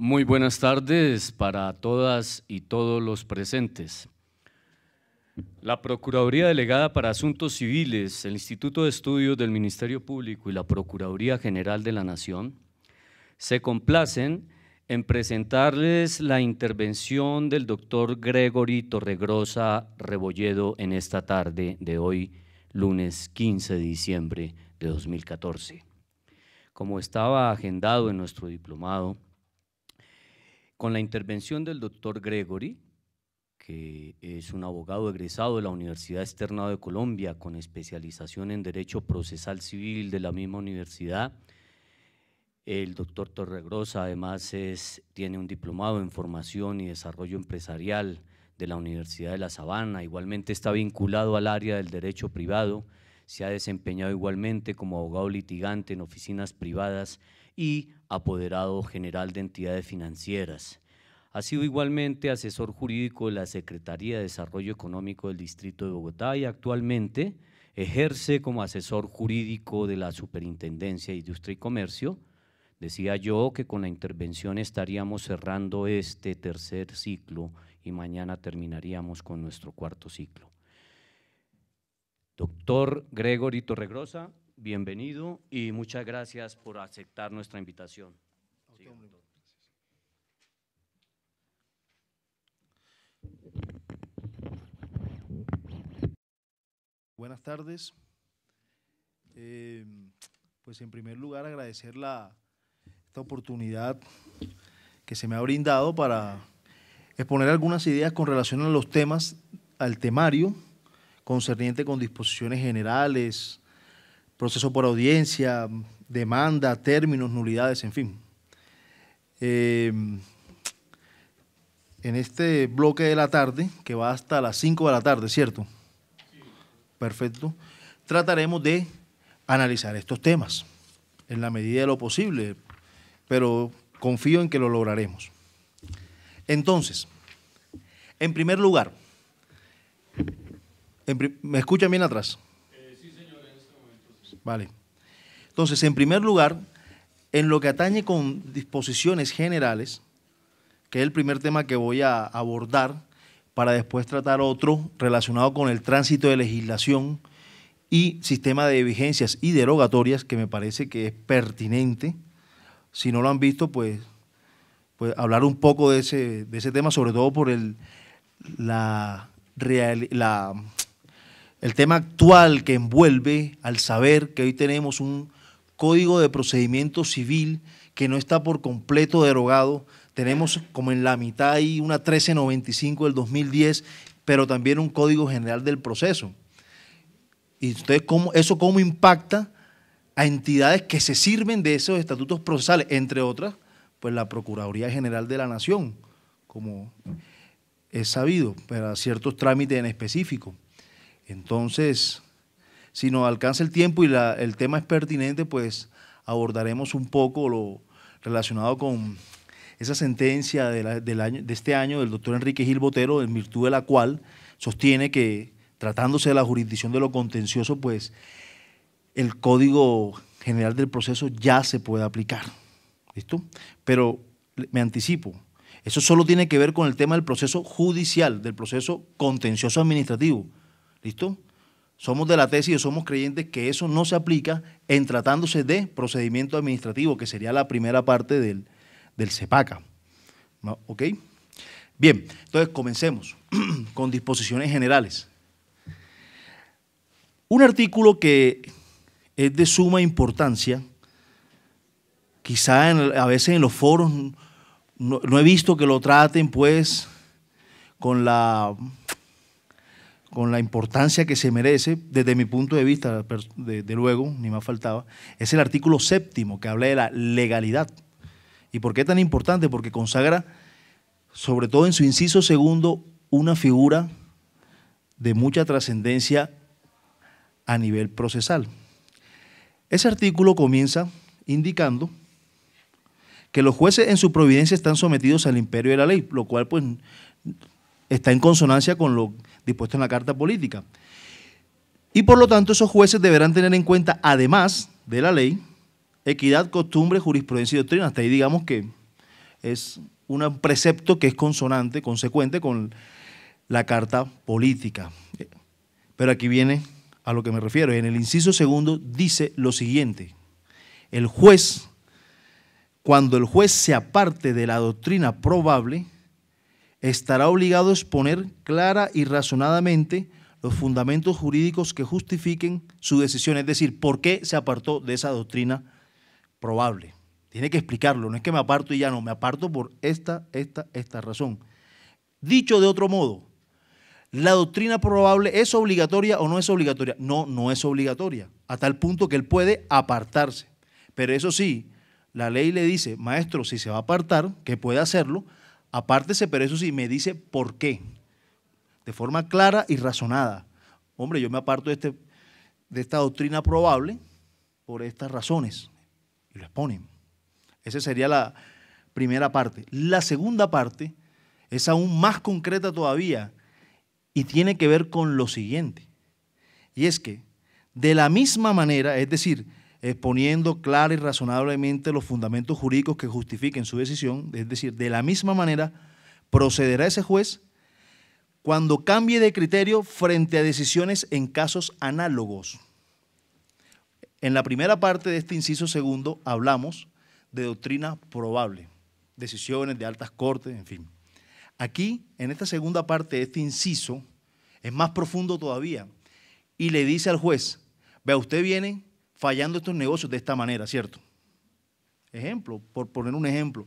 Muy buenas tardes para todas y todos los presentes. La Procuraduría Delegada para Asuntos Civiles, el Instituto de Estudios del Ministerio Público y la Procuraduría General de la Nación se complacen en presentarles la intervención del doctor Gregory Torregrosa Rebolledo en esta tarde de hoy, lunes 15 de diciembre de 2014. Como estaba agendado en nuestro diplomado, con la intervención del doctor Gregory, que es un abogado egresado de la Universidad Externa de Colombia con especialización en Derecho Procesal Civil de la misma universidad. El doctor Torregrosa además es, tiene un diplomado en Formación y Desarrollo Empresarial de la Universidad de La Sabana, igualmente está vinculado al área del derecho privado, se ha desempeñado igualmente como abogado litigante en oficinas privadas y apoderado general de entidades financieras. Ha sido igualmente asesor jurídico de la Secretaría de Desarrollo Económico del Distrito de Bogotá y actualmente ejerce como asesor jurídico de la Superintendencia de Industria y Comercio. Decía yo que con la intervención estaríamos cerrando este tercer ciclo y mañana terminaríamos con nuestro cuarto ciclo. Doctor Gregory Torregrosa bienvenido y muchas gracias por aceptar nuestra invitación. Buenas tardes. Em, pues en primer lugar agradecer la, esta oportunidad que se me ha brindado para exponer algunas ideas con relación a los temas, al temario concerniente con disposiciones generales, proceso por audiencia, demanda, términos, nulidades, en fin. Eh, en este bloque de la tarde, que va hasta las 5 de la tarde, ¿cierto? Perfecto. Trataremos de analizar estos temas en la medida de lo posible, pero confío en que lo lograremos. Entonces, en primer lugar, ¿me escuchan bien atrás? Vale. Entonces, en primer lugar, en lo que atañe con disposiciones generales, que es el primer tema que voy a abordar, para después tratar otro relacionado con el tránsito de legislación y sistema de vigencias y derogatorias, que me parece que es pertinente. Si no lo han visto, pues, pues hablar un poco de ese, de ese tema, sobre todo por el, la, real, la el tema actual que envuelve al saber que hoy tenemos un código de procedimiento civil que no está por completo derogado. Tenemos como en la mitad ahí una 1395 del 2010, pero también un código general del proceso. ¿Y ustedes cómo, eso cómo impacta a entidades que se sirven de esos estatutos procesales? Entre otras, pues la Procuraduría General de la Nación, como es sabido, para ciertos trámites en específico. Entonces, si nos alcanza el tiempo y el tema es pertinente, pues abordaremos un poco lo relacionado con esa sentencia de, de este año del doctor Enrique Gil Botero, en virtud de la cual sostiene que tratándose de la jurisdicción de lo contencioso, pues el Código General del Proceso ya se puede aplicar. ¿Listo? Pero me anticipo, eso solo tiene que ver con el tema del proceso judicial, del proceso contencioso administrativo. ¿Listo? Somos de la tesis y somos creyentes que eso no se aplica en tratándose de procedimiento administrativo, que sería la primera parte del, CEPACA. ¿Ok? Bien, entonces comencemos con disposiciones generales. Un artículo que es de suma importancia, quizá a veces en los foros no he visto que lo traten pues con la con la importancia que se merece, desde mi punto de vista, de, luego, ni más faltaba, es el artículo séptimo que habla de la legalidad. ¿Y por qué es tan importante? Porque consagra, sobre todo en su inciso segundo, una figura de mucha trascendencia a nivel procesal. Ese artículo comienza indicando que los jueces en su providencia están sometidos al imperio de la ley, lo cual pues está en consonancia con lo dispuesto en la Carta Política. Y por lo tanto, esos jueces deberán tener en cuenta, además de la ley, equidad, costumbre, jurisprudencia y doctrina. Hasta ahí digamos que es un precepto que es consonante, consecuente con la carta política. Pero aquí viene a lo que me refiero. En el inciso segundo dice lo siguiente. El juez, cuando el juez se aparte de la doctrina probable, estará obligado a exponer clara y razonadamente los fundamentos jurídicos que justifiquen su decisión, es decir, por qué se apartó de esa doctrina probable. Tiene que explicarlo, no es que me aparto y ya no, me aparto por esta, esta, esta razón. Dicho de otro modo, ¿la doctrina probable es obligatoria o no es obligatoria? No, no es obligatoria, a tal punto que él puede apartarse. Pero eso sí, la ley le dice, maestro, si se va a apartar, que puede hacerlo, apártese, pero eso sí, me dice por qué, de forma clara y razonada. Hombre, yo me aparto este, de, esta doctrina probable por estas razones. Y lo exponen. Esa sería la primera parte. La segunda parte es aún más concreta todavía y tiene que ver con lo siguiente. Y es que, de la misma manera, es decir, exponiendo eh, clara y razonablemente los fundamentos jurídicos que justifiquen su decisión, es decir, de la misma manera procederá ese juez cuando cambie de criterio frente a decisiones en casos análogos. En la primera parte de este inciso segundo hablamos de doctrina probable, decisiones de altas cortes, en fin. Aquí, en esta segunda parte de este inciso, es más profundo todavía y le dice al juez, vea, usted viene fallando estos negocios de esta manera, ¿cierto? Ejemplo, por poner un ejemplo.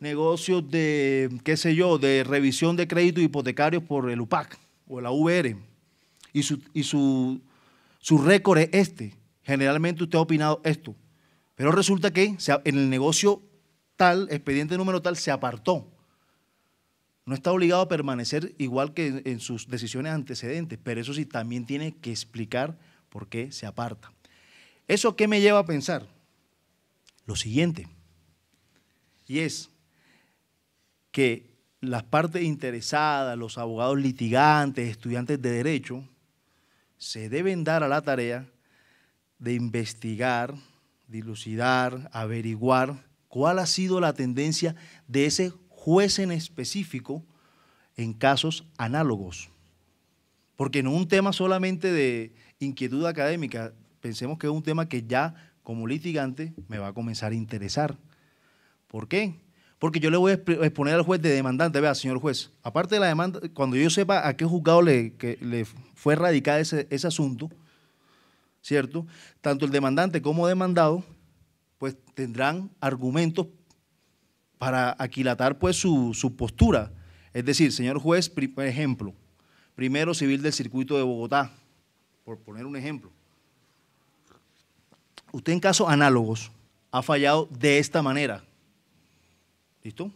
Negocios de, qué sé yo, de revisión de créditos hipotecarios por el UPAC o la VR. Y su, y su, su récord es este. Generalmente usted ha opinado esto. Pero resulta que en el negocio tal, expediente número tal, se apartó. No está obligado a permanecer igual que en sus decisiones antecedentes, pero eso sí, también tiene que explicar por qué se aparta. ¿Eso qué me lleva a pensar? Lo siguiente. Y es que las partes interesadas, los abogados litigantes, estudiantes de derecho, se deben dar a la tarea de investigar, dilucidar, averiguar cuál ha sido la tendencia de ese juez en específico en casos análogos. Porque no un tema solamente de inquietud académica, pensemos que es un tema que ya como litigante me va a comenzar a interesar. ¿Por qué? Porque yo le voy a exponer al juez de demandante, vea, señor juez, aparte de la demanda, cuando yo sepa a qué juzgado le, fue radicado ese, asunto, ¿cierto? Tanto el demandante como demandado, pues tendrán argumentos para aquilatar pues su, su postura. Es decir, señor juez, por ejemplo, primero civil del circuito de Bogotá, por poner un ejemplo. Usted en casos análogos ha fallado de esta manera. ¿Listo?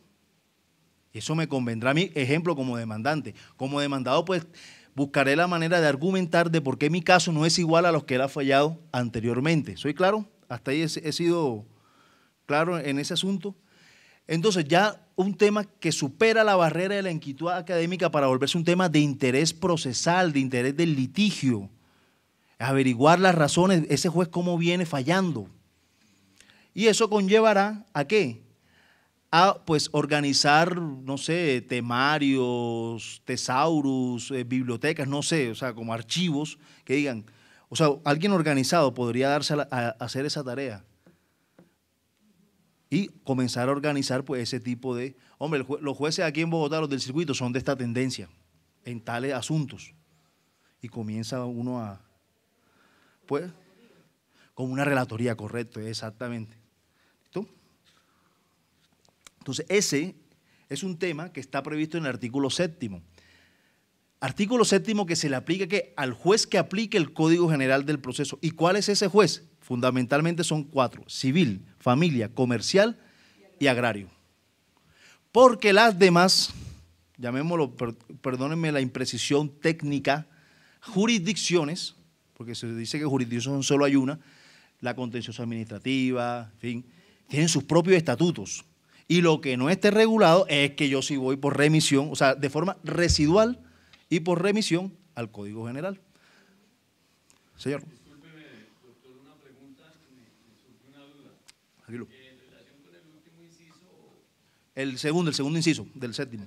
Eso me convendrá a mi ejemplo como demandante. Como demandado, pues buscaré la manera de argumentar de por qué mi caso no es igual a los que él ha fallado anteriormente. ¿Soy claro? Hasta ahí he, he sido claro en ese asunto. Entonces, ya un tema que supera la barrera de la inquietud académica para volverse un tema de interés procesal, de interés del litigio averiguar las razones, ese juez cómo viene fallando. Y eso conllevará a qué? A pues organizar, no sé, temarios, tesaurus, eh, bibliotecas, no sé, o sea, como archivos que digan, o sea, alguien organizado podría darse a, hacer esa tarea y comenzar a organizar pues ese tipo de... Hombre, los jueces aquí en Bogotá, los del circuito, son de esta tendencia en tales asuntos. Y comienza uno a, con como una relatoría, correcta, exactamente. Entonces, ese es un tema que está previsto en el artículo séptimo. Artículo séptimo que se le aplica que al juez que aplique el Código General del Proceso. ¿Y cuál es ese juez? Fundamentalmente son cuatro, civil, familia, comercial y agrario. Porque las demás, llamémoslo, perdónenme la imprecisión técnica, jurisdicciones porque se dice que jurisdicción solo hay una, la contenciosa administrativa, en fin, tienen sus propios estatutos. Y lo que no esté regulado es que yo sí voy por remisión, o sea, de forma residual y por remisión al Código General. Señor. doctor, una pregunta, me, una duda. Eh, el El segundo, el segundo inciso, del séptimo.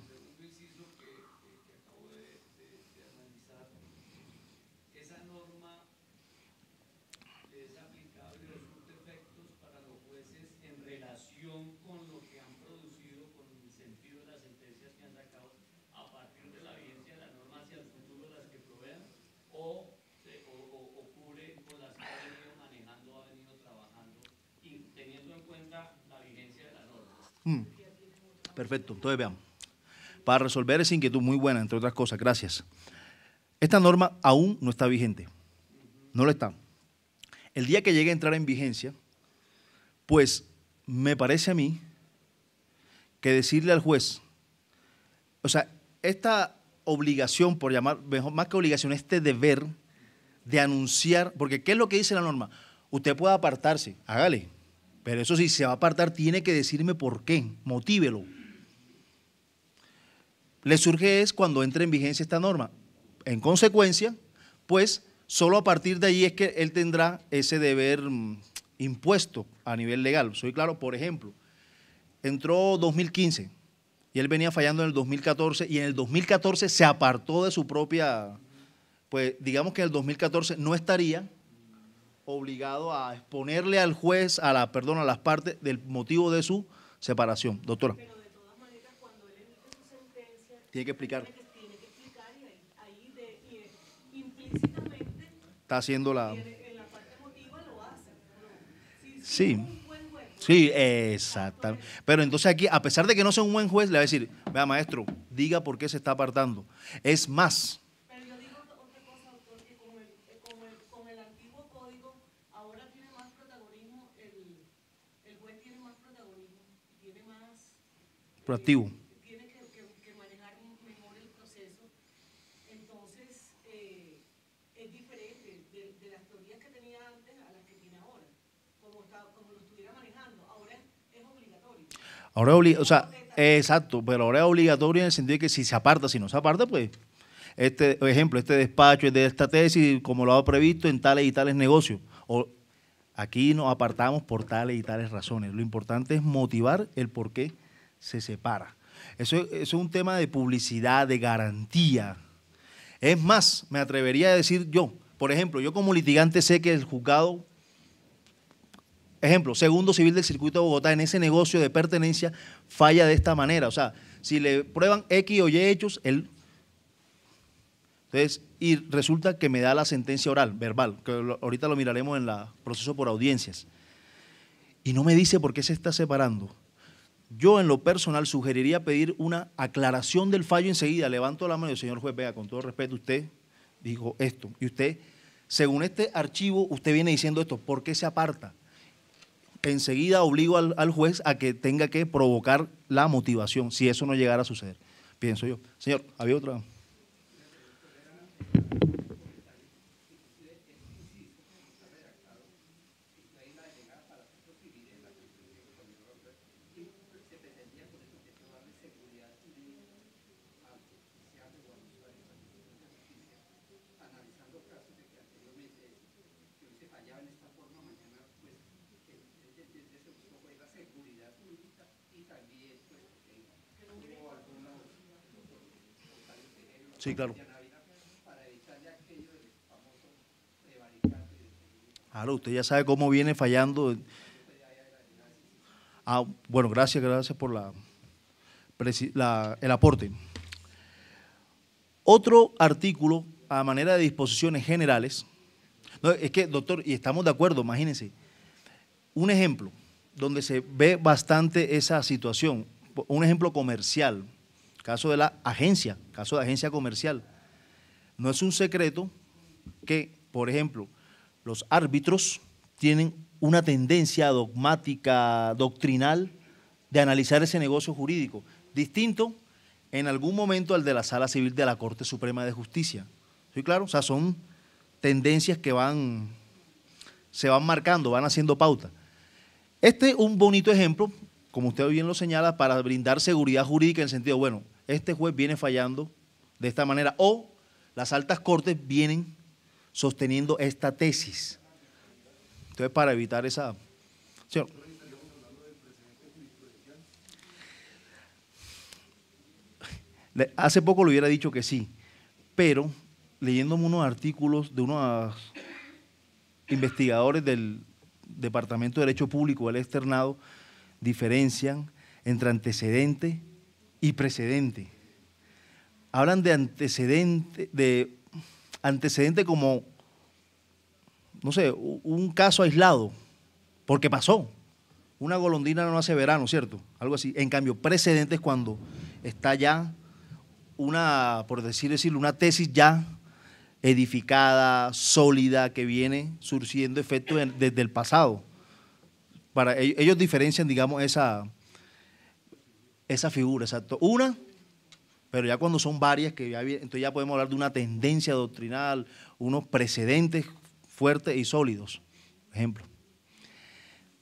Perfecto, entonces veamos. Para resolver esa inquietud muy buena, entre otras cosas, gracias. Esta norma aún no está vigente. No lo está. El día que llegue a entrar en vigencia, pues me parece a mí que decirle al juez, o sea, esta obligación, por llamar, mejor, más que obligación, este deber de anunciar, porque ¿qué es lo que dice la norma? Usted puede apartarse, hágale, pero eso sí, se va a apartar, tiene que decirme por qué, motívelo le surge es cuando entre en vigencia esta norma. En consecuencia, pues solo a partir de ahí es que él tendrá ese deber mm, impuesto a nivel legal. Soy claro, por ejemplo, entró 2015 y él venía fallando en el 2014 y en el 2014 se apartó de su propia, pues digamos que en el 2014 no estaría obligado a exponerle al juez, a la, perdón, a las partes del motivo de su separación. Doctora. Tiene que explicar. Está haciendo la... Sí. Sí, exacto. Pero entonces aquí, a pesar de que no sea un buen juez, le va a decir, vea maestro, diga por qué se está apartando. Es más... Pero yo digo otra cosa, doctor, que eh, con el antiguo código, ahora tiene más protagonismo, el juez tiene más protagonismo, tiene más... Eh, Proactivo. Ahora es obligatorio, o sea, exacto, pero ahora es obligatorio en el sentido de que si se aparta, si no se aparta, pues este ejemplo, este despacho es de esta tesis, como lo ha previsto en tales y tales negocios. O aquí nos apartamos por tales y tales razones. Lo importante es motivar el por qué se separa. eso es un tema de publicidad, de garantía. Es más, me atrevería a decir yo, por ejemplo, yo como litigante sé que el juzgado Ejemplo, segundo civil del circuito de Bogotá, en ese negocio de pertenencia falla de esta manera. O sea, si le prueban X o Y hechos, él... Entonces, y resulta que me da la sentencia oral, verbal, que ahorita lo miraremos en el proceso por audiencias. Y no me dice por qué se está separando. Yo en lo personal sugeriría pedir una aclaración del fallo enseguida. Levanto la mano y señor juez, vea, con todo respeto, usted dijo esto. Y usted, según este archivo, usted viene diciendo esto. ¿Por qué se aparta? enseguida obligo al, juez a que tenga que provocar la motivación, si eso no llegara a suceder, pienso yo. Señor, había otra. Sí, claro. Claro, usted ya sabe cómo viene fallando. Ah, bueno, gracias, gracias por la, el aporte. Otro artículo a manera de disposiciones generales. es que, doctor, y estamos de acuerdo, imagínense. Un ejemplo donde se ve bastante esa situación, un ejemplo comercial caso de la agencia, caso de agencia comercial. No es un secreto que, por ejemplo, los árbitros tienen una tendencia dogmática, doctrinal, de analizar ese negocio jurídico, distinto en algún momento al de la Sala Civil de la Corte Suprema de Justicia. ¿Sí, claro? O sea, son tendencias que van, se van marcando, van haciendo pauta. Este es un bonito ejemplo, como usted bien lo señala, para brindar seguridad jurídica en el sentido, bueno, este juez viene fallando de esta manera o las altas cortes vienen sosteniendo esta tesis. Entonces, para evitar esa... Señor. Hace poco le hubiera dicho que sí, pero leyéndome unos artículos de unos investigadores del Departamento de Derecho Público del Externado, diferencian entre antecedentes y precedente. Hablan de antecedente, de antecedente como, no sé, un caso aislado, porque pasó. Una golondrina no hace verano, ¿cierto? Algo así. En cambio, precedente es cuando está ya una, por decir decirlo, una tesis ya edificada, sólida, que viene surgiendo efectos desde el pasado. Para, e, ellos, diferencian, digamos, esa, esa figura, exacto. Una, pero ya cuando son varias, que entonces ya podemos hablar de una tendencia doctrinal, unos precedentes fuertes y sólidos. Ejemplo.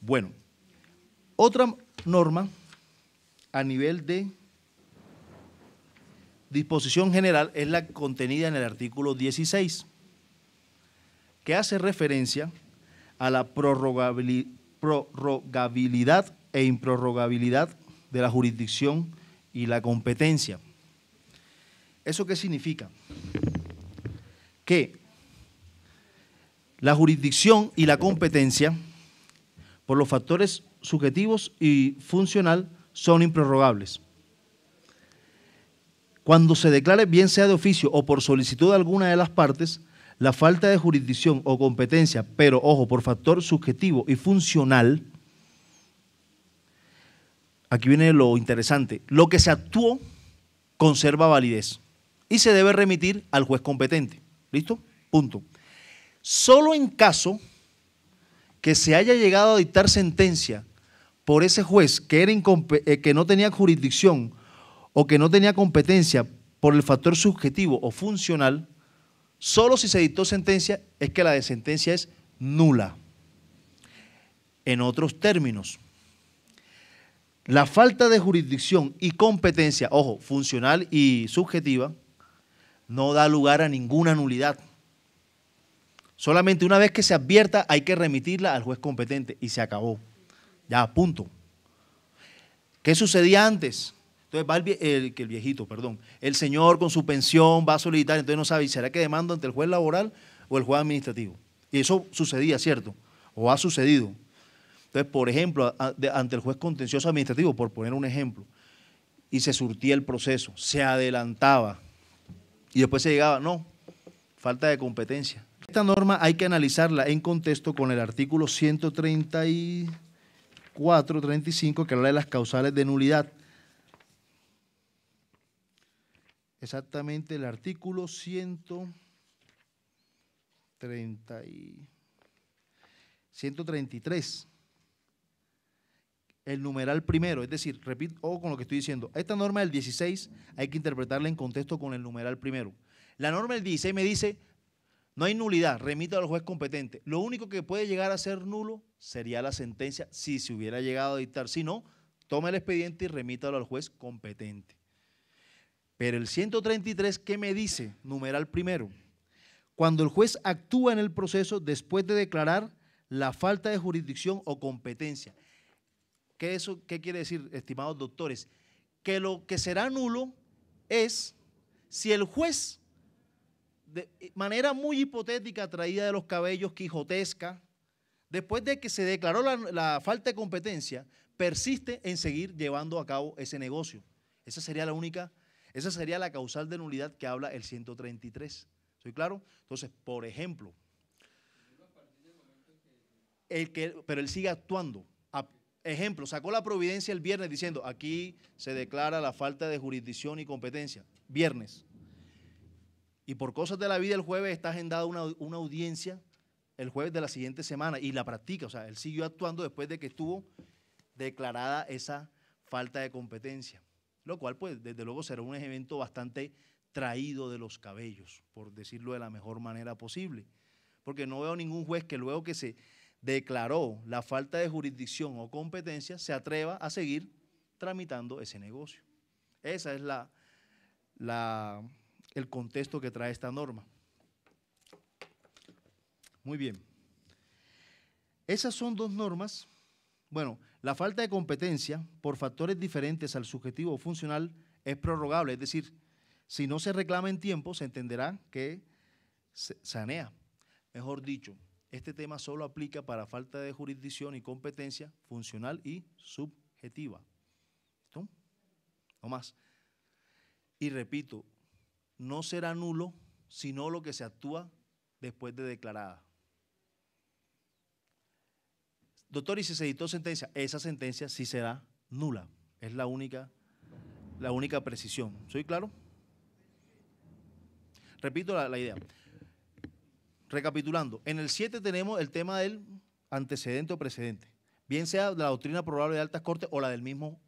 Bueno, otra norma a nivel de disposición general es la contenida en el artículo 16, que hace referencia a la prorrogabilidad e improrrogabilidad de la jurisdicción y la competencia. ¿Eso qué significa? Que la jurisdicción y la competencia, por los factores subjetivos y funcional, son improrrogables. Cuando se declare, bien sea de oficio o por solicitud de alguna de las partes, la falta de jurisdicción o competencia, pero ojo, por factor subjetivo y funcional, aquí viene lo interesante, lo que se actuó conserva validez y se debe remitir al juez competente. ¿Listo? Punto. Solo en caso que se haya llegado a dictar sentencia por ese juez que, era eh, que no tenía jurisdicción o que no tenía competencia por el factor subjetivo o funcional, solo si se dictó sentencia es que la de sentencia es nula. En otros términos, la falta de jurisdicción y competencia, ojo, funcional y subjetiva, no da lugar a ninguna nulidad. Solamente una vez que se advierta hay que remitirla al juez competente y se acabó. Ya, punto. ¿Qué sucedía antes? Entonces va el, viejito, perdón, el señor con su pensión va a solicitar, entonces no sabe, ¿será que demanda ante el juez laboral o el juez administrativo? Y eso sucedía, ¿cierto? O ha sucedido. Entonces, por ejemplo, ante el juez contencioso administrativo, por poner un ejemplo, y se surtía el proceso, se adelantaba y después se llegaba, no, falta de competencia. Esta norma hay que analizarla en contexto con el artículo 134, 35, que habla de las causales de nulidad. Exactamente el artículo 133 el numeral primero, es decir, repito, con lo que estoy diciendo, esta norma del 16 hay que interpretarla en contexto con el numeral primero. La norma del 16 me dice, no hay nulidad, remita al juez competente. Lo único que puede llegar a ser nulo sería la sentencia si se hubiera llegado a dictar. Si no, toma el expediente y remítalo al juez competente. Pero el 133, ¿qué me dice? Numeral primero. Cuando el juez actúa en el proceso después de declarar la falta de jurisdicción o competencia. ¿Qué, eso, ¿Qué quiere decir, estimados doctores? Que lo que será nulo es si el juez, de manera muy hipotética, traída de los cabellos, quijotesca, después de que se declaró la, la, falta de competencia, persiste en seguir llevando a cabo ese negocio. Esa sería la única, esa sería la causal de nulidad que habla el 133. ¿Soy claro? Entonces, por ejemplo, el que, pero él sigue actuando ejemplo, sacó la providencia el viernes diciendo, aquí se declara la falta de jurisdicción y competencia, viernes. Y por cosas de la vida el jueves está agendada una, audiencia el jueves de la siguiente semana y la practica, o sea, él siguió actuando después de que estuvo declarada esa falta de competencia, lo cual pues desde luego será un evento bastante traído de los cabellos, por decirlo de la mejor manera posible, porque no veo ningún juez que luego que se, declaró la falta de jurisdicción o competencia, se atreva a seguir tramitando ese negocio. Ese es la, el contexto que trae esta norma. Muy bien. Esas son dos normas. Bueno, la falta de competencia por factores diferentes al subjetivo funcional es prorrogable, es decir, si no se reclama en tiempo, se entenderá que se sanea. Mejor dicho, este tema solo aplica para falta de jurisdicción y competencia funcional y subjetiva. ¿Listo? No más. Y repito, no será nulo sino lo que se actúa después de declarada. Doctor, y si se editó sentencia, esa sentencia sí será nula. Es la única, la única precisión. ¿Soy claro? Repito la idea recapitulando, en el 7 tenemos el tema del antecedente o precedente, bien sea la doctrina probable de altas cortes o la del mismo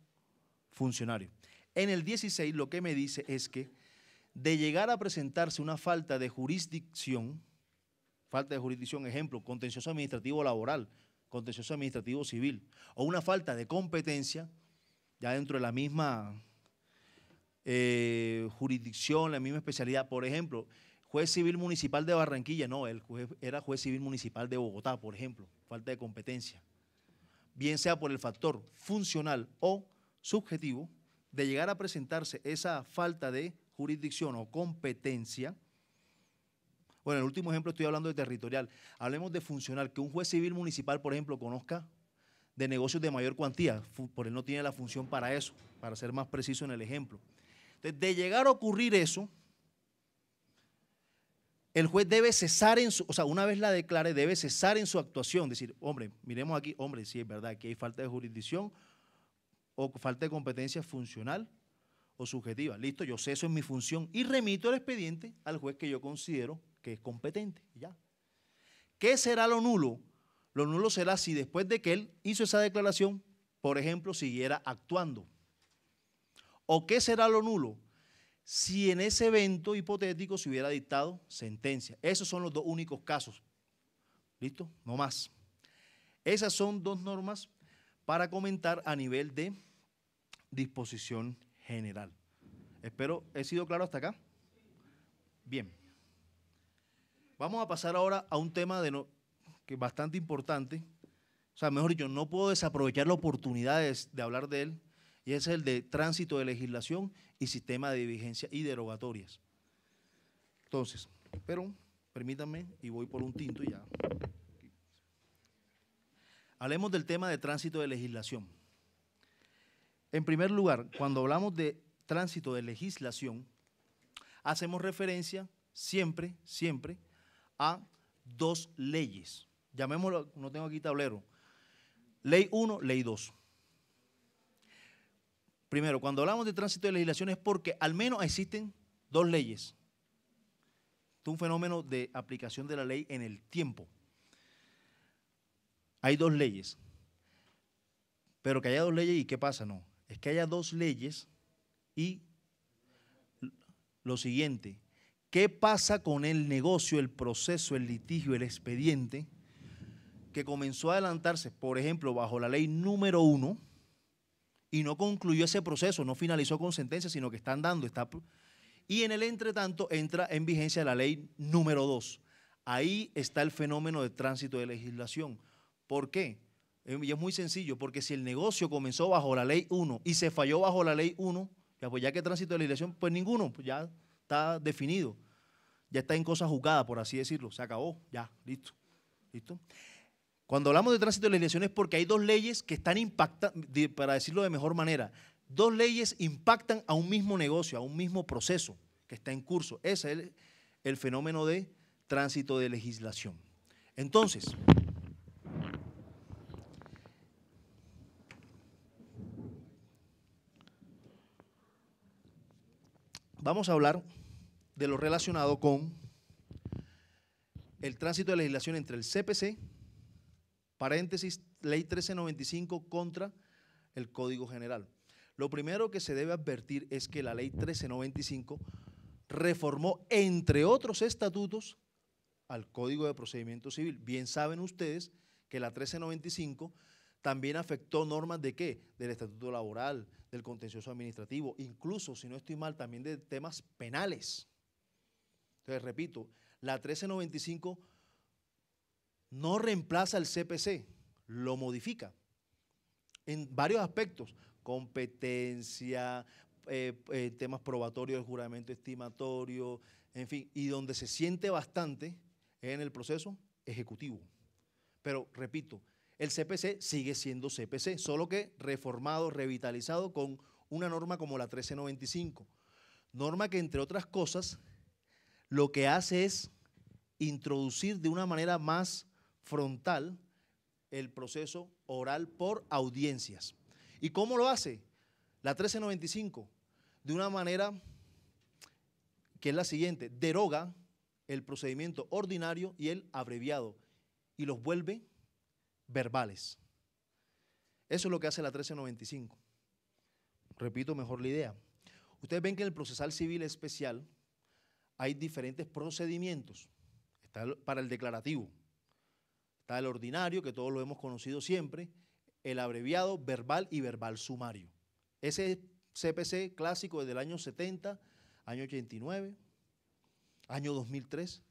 funcionario. En el 16 lo que me dice es que de llegar a presentarse una falta de jurisdicción, falta de jurisdicción, ejemplo, contencioso administrativo laboral, contencioso administrativo civil, o una falta de competencia, ya dentro de la misma eh, jurisdicción, la misma especialidad, por ejemplo, juez civil municipal de Barranquilla, no, él era juez civil municipal de Bogotá, por ejemplo, falta de competencia, bien sea por el factor funcional o subjetivo, de llegar a presentarse esa falta de jurisdicción o competencia, bueno, en el último ejemplo estoy hablando de territorial, hablemos de funcional, que un juez civil municipal, por ejemplo, conozca de negocios de mayor cuantía, por él no tiene la función para eso, para ser más preciso en el ejemplo. Entonces, de llegar a ocurrir eso, el juez debe cesar en su, o sea, una vez la declare, debe cesar en su actuación. Decir, hombre, miremos aquí, hombre, si sí, es verdad que hay falta de jurisdicción o falta de competencia funcional o subjetiva. Listo, yo ceso en mi función y remito el expediente al juez que yo considero que es competente. Ya. ¿Qué será lo nulo? Lo nulo será si después de que él hizo esa declaración, por ejemplo, siguiera actuando. ¿O qué será lo nulo? si en ese evento hipotético se hubiera dictado sentencia. Esos son los dos únicos casos. ¿Listo? No más. Esas son dos normas para comentar a nivel de disposición general. Espero, ¿he sido claro hasta acá? Bien. Vamos a pasar ahora a un tema que es bastante importante. O sea, mejor dicho, no puedo desaprovechar la oportunidad de hablar de él, y es el de tránsito de legislación y sistema de vigencia y derogatorias. Entonces, pero permítanme y voy por un tinto ya. Hablemos del tema de tránsito de legislación. En primer lugar, cuando hablamos de tránsito de legislación, hacemos referencia siempre, siempre a dos leyes. Llamémoslo, no tengo aquí tablero. Ley 1, ley 2. Primero, cuando hablamos de tránsito de legislación es porque al menos existen dos leyes. Es un fenómeno de aplicación de la ley en el tiempo. Hay dos leyes. Pero que haya dos leyes y qué pasa, no. Es que haya dos leyes y lo siguiente, ¿qué pasa con el negocio, el proceso, el litigio, el expediente que comenzó a adelantarse, por ejemplo, bajo la ley número uno, y no concluyó ese proceso, no finalizó con sentencia, sino que están dando. Está... Y en el entretanto entra en vigencia la ley número 2. Ahí está el fenómeno de tránsito de legislación. ¿Por qué? Eh, y es muy sencillo, porque si el negocio comenzó bajo la ley 1 y se falló bajo la ley 1, ya, pues ya que tránsito de legislación, pues ninguno, pues ya está definido. Ya está en cosa juzgada, por así decirlo. Se acabó, ya, listo. ¿Listo? Cuando hablamos de tránsito de legislación es porque hay dos leyes que están impactando, para decirlo de mejor manera, dos leyes impactan a un mismo negocio, a un mismo proceso que está en curso. Ese es el, el fenómeno de tránsito de legislación. Entonces, vamos a hablar de lo relacionado con el tránsito de legislación entre el CPC Paréntesis, ley 1395 contra el Código General. Lo primero que se debe advertir es que la ley 1395 reformó, entre otros estatutos, al Código de Procedimiento Civil. Bien saben ustedes que la 1395 también afectó normas de qué? Del estatuto laboral, del contencioso administrativo, incluso, si no estoy mal, también de temas penales. Entonces, repito, la 1395 no reemplaza el CPC, lo modifica en varios aspectos, competencia, eh, eh, temas probatorios, juramento estimatorio, en fin, y donde se siente bastante en el proceso ejecutivo. Pero repito, el CPC sigue siendo CPC, solo que reformado, revitalizado con una norma como la 1395. Norma que, entre otras cosas, lo que hace es introducir de una manera más frontal el proceso oral por audiencias. ¿Y cómo lo hace? La 1395, de una manera que es la siguiente, deroga el procedimiento ordinario y el abreviado y los vuelve verbales. Eso es lo que hace la 1395. Repito mejor la idea. Ustedes ven que en el procesal civil especial hay diferentes procedimientos. Está para el declarativo, Está el ordinario, que todos lo hemos conocido siempre, el abreviado verbal y verbal sumario. Ese CPC clásico desde el año 70, año 89, año 2003.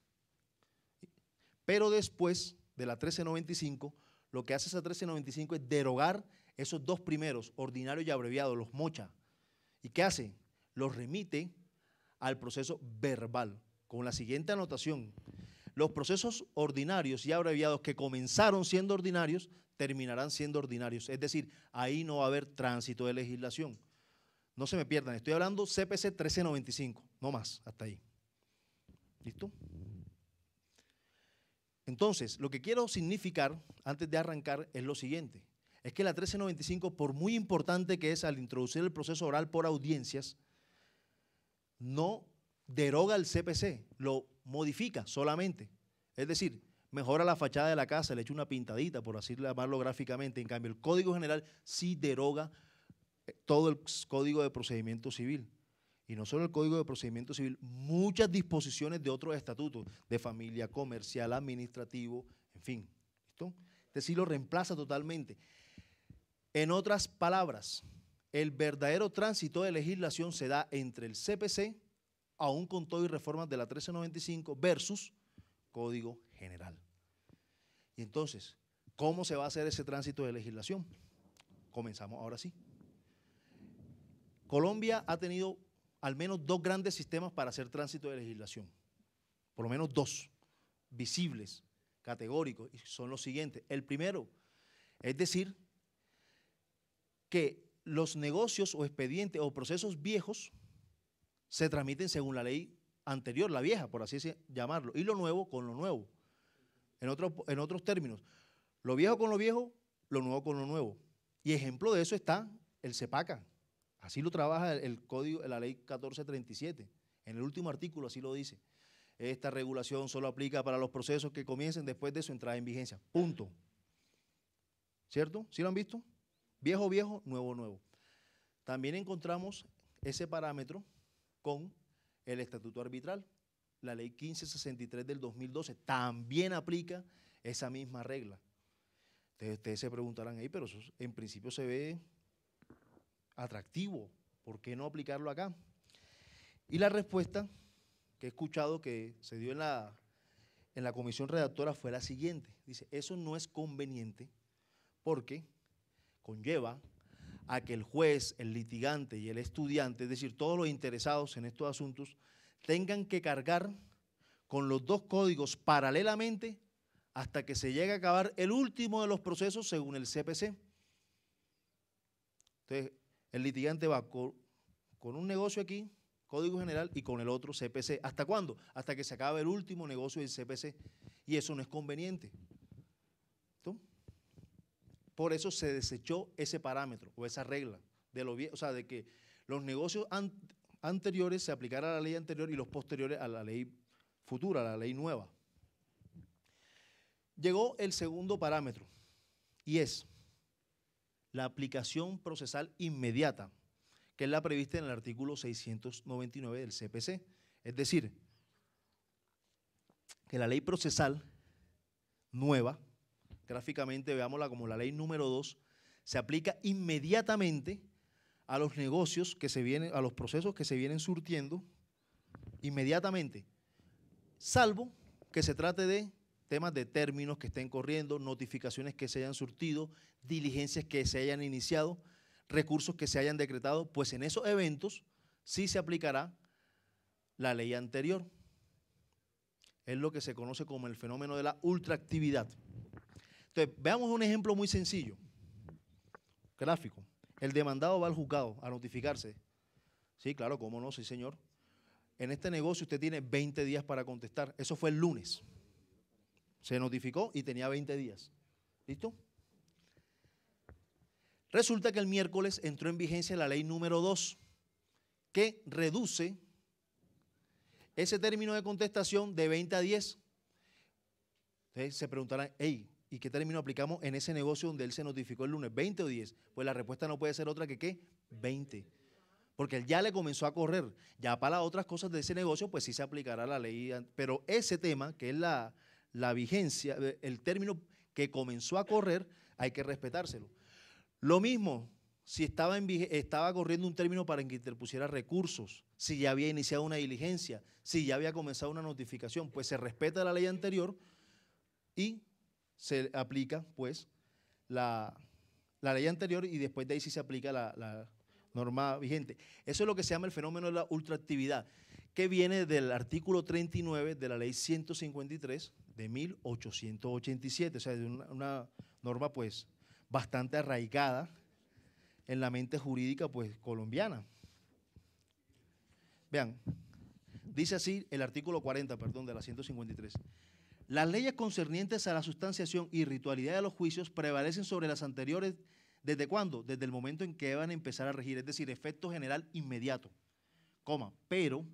Pero después de la 1395, lo que hace esa 1395 es derogar esos dos primeros, ordinario y abreviado, los mocha. ¿Y qué hace? Los remite al proceso verbal, con la siguiente anotación. Los procesos ordinarios y abreviados que comenzaron siendo ordinarios terminarán siendo ordinarios. Es decir, ahí no va a haber tránsito de legislación. No se me pierdan, estoy hablando CPC 1395, no más, hasta ahí. ¿Listo? Entonces, lo que quiero significar antes de arrancar es lo siguiente. Es que la 1395, por muy importante que es al introducir el proceso oral por audiencias, no deroga el CPC, lo modifica solamente. Es decir, mejora la fachada de la casa, le echa una pintadita, por así llamarlo gráficamente. En cambio, el Código General sí deroga eh, todo el Código de Procedimiento Civil. Y no solo el Código de Procedimiento Civil, muchas disposiciones de otros estatutos, de familia, comercial, administrativo, en fin. ¿Listo? Es este decir, lo reemplaza totalmente. En otras palabras, el verdadero tránsito de legislación se da entre el CPC aún con todo y reformas de la 1395 versus Código General. Y entonces, ¿cómo se va a hacer ese tránsito de legislación? Comenzamos ahora sí. Colombia ha tenido al menos dos grandes sistemas para hacer tránsito de legislación, por lo menos dos, visibles, categóricos, y son los siguientes. El primero, es decir, que los negocios o expedientes o procesos viejos se transmiten según la ley anterior, la vieja, por así llamarlo, y lo nuevo con lo nuevo. En, otros términos, lo viejo con lo viejo, lo nuevo con lo nuevo. Y ejemplo de eso está el CEPACA. Así lo trabaja el, código, la ley 1437. En el último artículo así lo dice. Esta regulación solo aplica para los procesos que comiencen después de su entrada en vigencia. Punto. ¿Cierto? ¿Sí lo han visto? Viejo, viejo, nuevo, nuevo. También encontramos ese parámetro con el estatuto arbitral. La ley 1563 del 2012 también aplica esa misma regla. ustedes se preguntarán ahí, pero eso en principio se ve atractivo. ¿Por qué no aplicarlo acá? Y la respuesta que he escuchado que se dio en la, en la comisión redactora fue la siguiente. Dice, eso no es conveniente porque conlleva a que el juez, el litigante y el estudiante, es decir, todos los interesados en estos asuntos, tengan que cargar con los dos códigos paralelamente hasta que se llegue a acabar el último de los procesos según el CPC. Entonces, el litigante va con, un negocio aquí, Código General, y con el otro CPC. ¿Hasta cuándo? Hasta que se acabe el último negocio del CPC. Y eso no es conveniente. Por eso se desechó ese parámetro o esa regla de lo sea, de que los negocios anteriores se aplicaran a la ley anterior y los posteriores a la ley futura, a la ley nueva. Llegó el segundo parámetro y es la aplicación procesal inmediata, que es la prevista en el artículo 699 del CPC. Es decir, que la ley procesal nueva gráficamente veámosla como la ley número 2, se aplica inmediatamente a los negocios que se vienen, a los procesos que se vienen surtiendo, inmediatamente, salvo que se trate de temas de términos que estén corriendo, notificaciones que se hayan surtido, diligencias que se hayan iniciado, recursos que se hayan decretado, pues en esos eventos sí se aplicará la ley anterior. Es lo que se conoce como el fenómeno de la ultraactividad veamos un ejemplo muy sencillo. Gráfico. El demandado va al juzgado a notificarse. Sí, claro, cómo no, sí, señor. En este negocio usted tiene 20 días para contestar. Eso fue el lunes. Se notificó y tenía 20 días. ¿Listo? Resulta que el miércoles entró en vigencia la ley número 2, que reduce ese término de contestación de 20 a 10. Ustedes se preguntarán, hey, ¿Y qué término aplicamos en ese negocio donde él se notificó el lunes? ¿20 o 10? Pues la respuesta no puede ser otra que qué? 20. Porque él ya le comenzó a correr. Ya para las otras cosas de ese negocio, pues sí se aplicará la ley. Pero ese tema, que es la, la vigencia, eh, el término que comenzó a correr, hay que respetárselo. Lo mismo, si estaba, en, estaba corriendo un término para que interpusiera recursos, si ya había iniciado una diligencia, si ya había comenzado una notificación, pues se respeta la ley anterior y se aplica, pues, la, ley anterior y después de ahí sí se aplica la, norma vigente. Eso es lo que se llama el fenómeno de la ultraactividad, que viene del artículo 39 de la ley 153 de 1887, o sea, de una, norma, pues, bastante arraigada en la mente jurídica, pues, colombiana. Vean, dice así el artículo 40, perdón, de la 153. Las leyes concernientes a la sustanciación y ritualidad de los juicios prevalecen sobre las anteriores desde cuándo? Desde el momento en que van a empezar a regir, es decir, efecto general inmediato. Coma, pero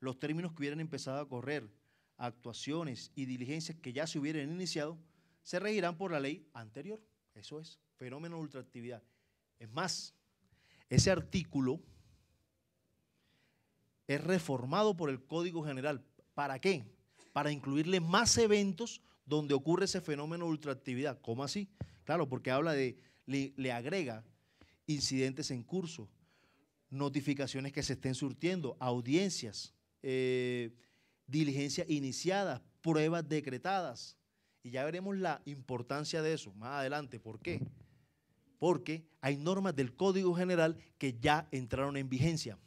los términos que hubieran empezado a correr, actuaciones y diligencias que ya se hubieran iniciado, se regirán por la ley anterior. Eso es, fenómeno de ultraactividad. Es más, ese artículo es reformado por el Código General. ¿Para qué? para incluirle más eventos donde ocurre ese fenómeno de ultraactividad. ¿Cómo así? Claro, porque habla de, le, agrega incidentes en curso, notificaciones que se estén surtiendo, audiencias, eh, diligencias iniciadas, pruebas decretadas. Y ya veremos la importancia de eso más adelante. ¿Por qué? Porque hay normas del Código General que ya entraron en vigencia.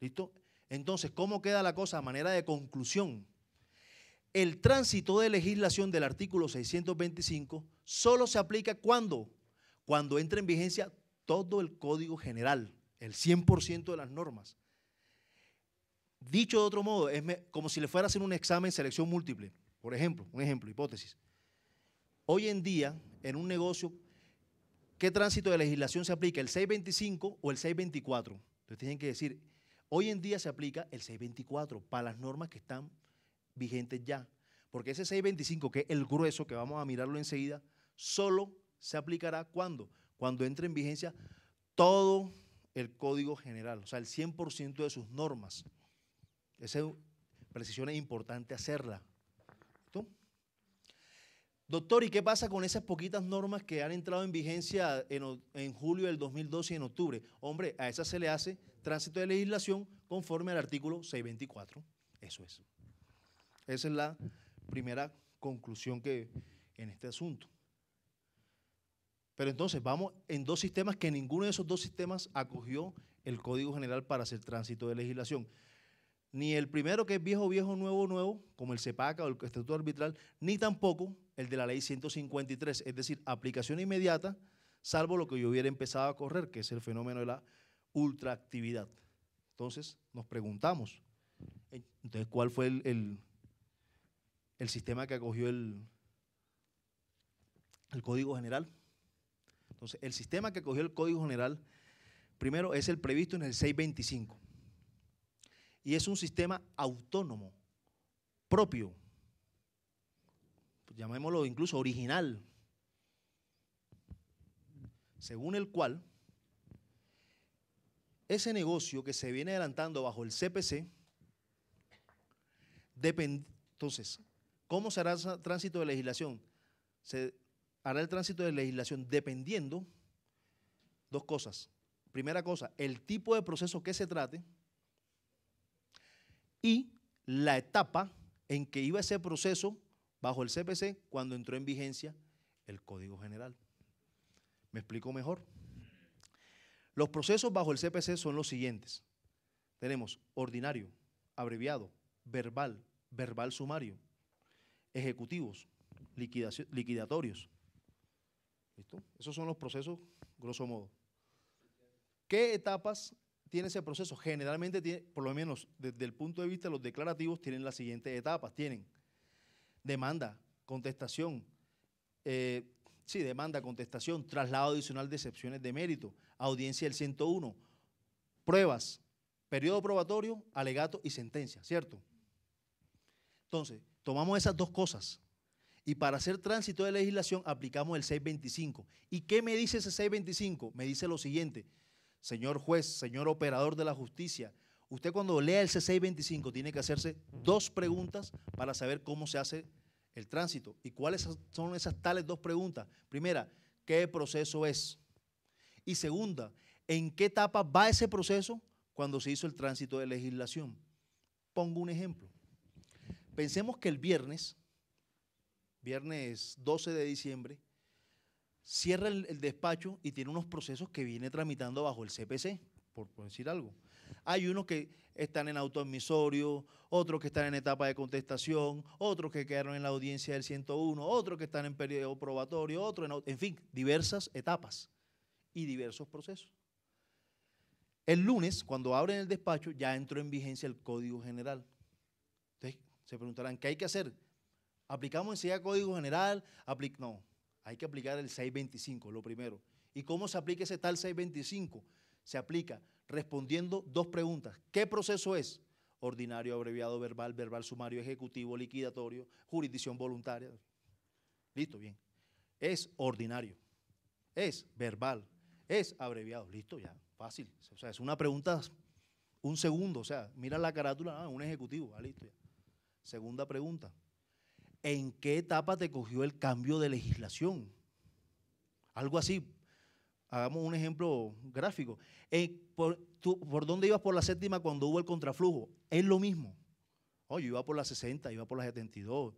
¿Listo? Entonces, ¿cómo queda la cosa a manera de conclusión? El tránsito de legislación del artículo 625 solo se aplica cuando, cuando entra en vigencia todo el código general, el 100% de las normas. Dicho de otro modo, es como si le fuera a hacer un examen selección múltiple. Por ejemplo, un ejemplo, hipótesis. Hoy en día, en un negocio, ¿qué tránsito de legislación se aplica? ¿El 625 o el 624? Entonces tienen que decir, Hoy en día se aplica el 624 para las normas que están vigentes ya. Porque ese 625, que es el grueso, que vamos a mirarlo enseguida, solo se aplicará cuando, cuando entre en vigencia todo el Código General, o sea, el 100% de sus normas. Esa precisión es importante hacerla. Doctor, ¿y qué pasa con esas poquitas normas que han entrado en vigencia en, en julio del 2012 y en octubre? Hombre, a esas se le hace tránsito de legislación conforme al artículo 624. Eso es. Esa es la primera conclusión que en este asunto. Pero entonces vamos en dos sistemas que ninguno de esos dos sistemas acogió el Código General para hacer tránsito de legislación. Ni el primero que es viejo, viejo, nuevo, nuevo, como el CEPACA o el Estatuto Arbitral, ni tampoco el de la Ley 153, es decir, aplicación inmediata, salvo lo que yo hubiera empezado a correr, que es el fenómeno de la ultraactividad. Entonces nos preguntamos, eh, entonces, ¿cuál fue el, el, sistema que acogió el, el Código General? Entonces, el sistema que acogió el Código General, primero, es el previsto en el 625. Y es un sistema autónomo, propio, llamémoslo incluso original, según el cual ese negocio que se viene adelantando bajo el CPC, depende. entonces, ¿cómo se hará el tránsito de legislación? Se hará el tránsito de legislación dependiendo dos cosas. Primera cosa, el tipo de proceso que se trate y la etapa en que iba ese proceso bajo el CPC cuando entró en vigencia el Código General. ¿Me explico mejor? Los procesos bajo el CPC son los siguientes. Tenemos ordinario, abreviado, verbal, verbal sumario, ejecutivos, liquidatorios. ¿Listo? Esos son los procesos, grosso modo. ¿Qué etapas tiene ese proceso? Generalmente, por lo menos desde el punto de vista de los declarativos, tienen las siguientes etapas. Tienen demanda, contestación, eh, Sí, demanda, contestación, traslado adicional de excepciones de mérito, audiencia del 101, pruebas, periodo probatorio, alegato y sentencia, ¿cierto? Entonces, tomamos esas dos cosas y para hacer tránsito de legislación aplicamos el 625. ¿Y qué me dice ese 625? Me dice lo siguiente, señor juez, señor operador de la justicia, usted cuando lea el C625 tiene que hacerse dos preguntas para saber cómo se hace el tránsito. ¿Y cuáles son esas tales dos preguntas? Primera, ¿qué proceso es? Y segunda, ¿en qué etapa va ese proceso cuando se hizo el tránsito de legislación? Pongo un ejemplo. Pensemos que el viernes, viernes 12 de diciembre, cierra el, despacho y tiene unos procesos que viene tramitando bajo el CPC, por decir algo. Hay unos que están en autoadmisorio, otros que están en etapa de contestación, otros que quedaron en la audiencia del 101, otros que están en periodo probatorio, otros en, en fin, diversas etapas y diversos procesos. El lunes, cuando abren el despacho, ya entró en vigencia el Código General. Entonces, se preguntarán, ¿qué hay que hacer? ¿Aplicamos enseguida Código General? no, hay que aplicar el 625, lo primero. ¿Y cómo se aplica ese tal 625? Se aplica respondiendo dos preguntas. ¿Qué proceso es? Ordinario, abreviado, verbal, verbal, sumario, ejecutivo, liquidatorio, jurisdicción voluntaria. Listo, bien. Es ordinario, es verbal, es abreviado. Listo, ya, fácil. O sea, es una pregunta, un segundo. O sea, mira la carátula, ah, un ejecutivo, ah, listo, ya. Segunda pregunta. ¿En qué etapa te cogió el cambio de legislación? Algo así, Hagamos un ejemplo gráfico. Eh, por, dónde ibas por la séptima cuando hubo el contraflujo? Es lo mismo. Oye, oh, iba por la 60, iba por la 72,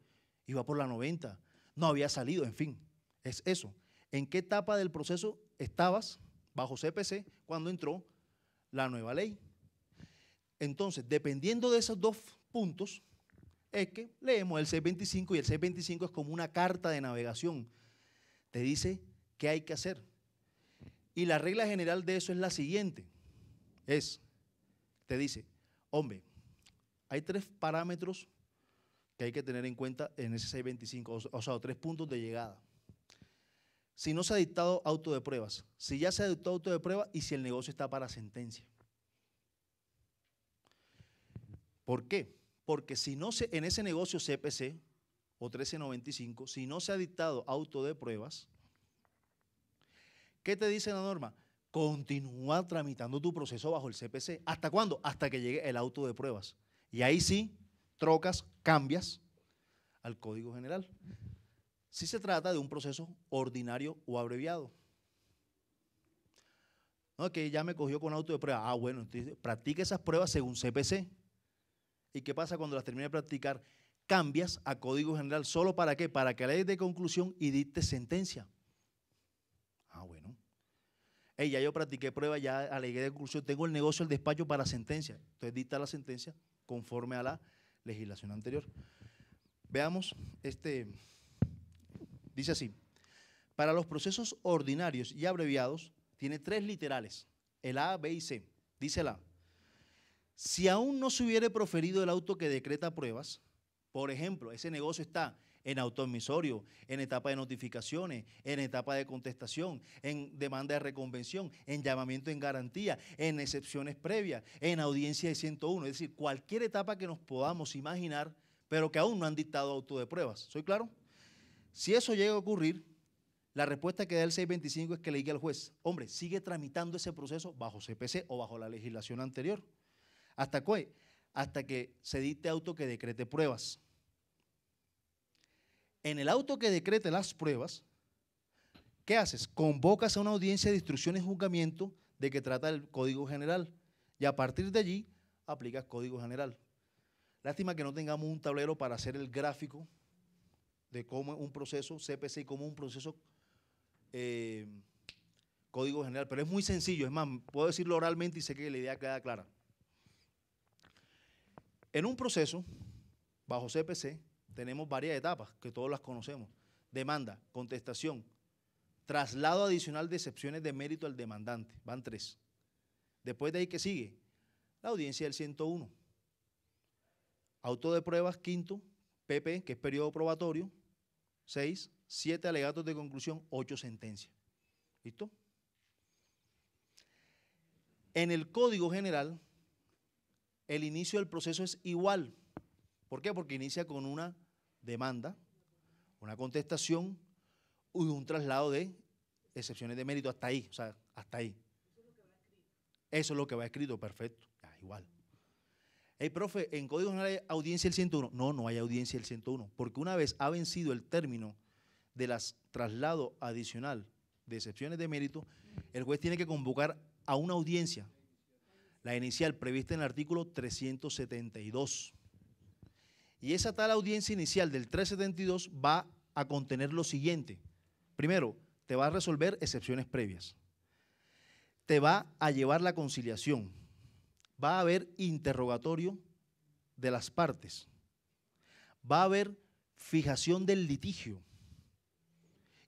iba por la 90. No había salido, en fin. Es eso. ¿En qué etapa del proceso estabas bajo CPC cuando entró la nueva ley? Entonces, dependiendo de esos dos puntos, es que leemos el C-25 y el C-25 es como una carta de navegación. Te dice qué hay que hacer. Y la regla general de eso es la siguiente. Es, te dice, hombre, hay tres parámetros que hay que tener en cuenta en ese 625, o sea, tres puntos de llegada. Si no se ha dictado auto de pruebas, si ya se ha dictado auto de pruebas y si el negocio está para sentencia. ¿Por qué? Porque si no se, en ese negocio CPC o 1395, si no se ha dictado auto de pruebas, ¿Qué te dice la norma? Continúa tramitando tu proceso bajo el CPC. ¿Hasta cuándo? Hasta que llegue el auto de pruebas. Y ahí sí, trocas, cambias al Código General. Si se trata de un proceso ordinario o abreviado. No, que ya me cogió con auto de prueba. Ah, bueno, entonces practica esas pruebas según CPC. ¿Y qué pasa cuando las termine de practicar? Cambias a Código General. ¿Solo para qué? Para que le des de conclusión y dicte sentencia ya yo practiqué prueba, ya alegué de curso, tengo el negocio, el despacho para sentencia. Entonces dicta la sentencia conforme a la legislación anterior. Veamos, este, dice así, para los procesos ordinarios y abreviados, tiene tres literales, el A, B y C. Dice la si aún no se hubiere proferido el auto que decreta pruebas, por ejemplo, ese negocio está en autoemisorio, en etapa de notificaciones, en etapa de contestación, en demanda de reconvención, en llamamiento en garantía, en excepciones previas, en audiencia de 101. Es decir, cualquier etapa que nos podamos imaginar, pero que aún no han dictado auto de pruebas. ¿Soy claro? Si eso llega a ocurrir, la respuesta que da el 625 es que le diga al juez, hombre, sigue tramitando ese proceso bajo CPC o bajo la legislación anterior. ¿Hasta cuándo? Hasta que se dicte auto que decrete pruebas en el auto que decrete las pruebas, ¿qué haces? Convocas a una audiencia de instrucción y juzgamiento de que trata el Código General. Y a partir de allí, aplicas Código General. Lástima que no tengamos un tablero para hacer el gráfico de cómo un proceso CPC y cómo un proceso eh, Código General. Pero es muy sencillo, es más, puedo decirlo oralmente y sé que la idea queda clara. En un proceso, bajo CPC, tenemos varias etapas que todos las conocemos. Demanda, contestación, traslado adicional de excepciones de mérito al demandante. Van tres. Después de ahí, ¿qué sigue? La audiencia del 101. Auto de pruebas, quinto. PP, que es periodo probatorio. Seis. Siete alegatos de conclusión, ocho sentencias. ¿Listo? En el Código General, el inicio del proceso es igual. ¿Por qué? Porque inicia con una demanda, una contestación y un traslado de excepciones de mérito hasta ahí, o sea, hasta ahí. Eso es lo que va escrito, perfecto, igual. Hey, profe, en código General hay audiencia el 101. No, no hay audiencia el 101, porque una vez ha vencido el término de las traslado adicional de excepciones de mérito, el juez tiene que convocar a una audiencia, la inicial prevista en el artículo 372 y esa tal audiencia inicial del 372 va a contener lo siguiente. Primero, te va a resolver excepciones previas. Te va a llevar la conciliación. Va a haber interrogatorio de las partes. Va a haber fijación del litigio.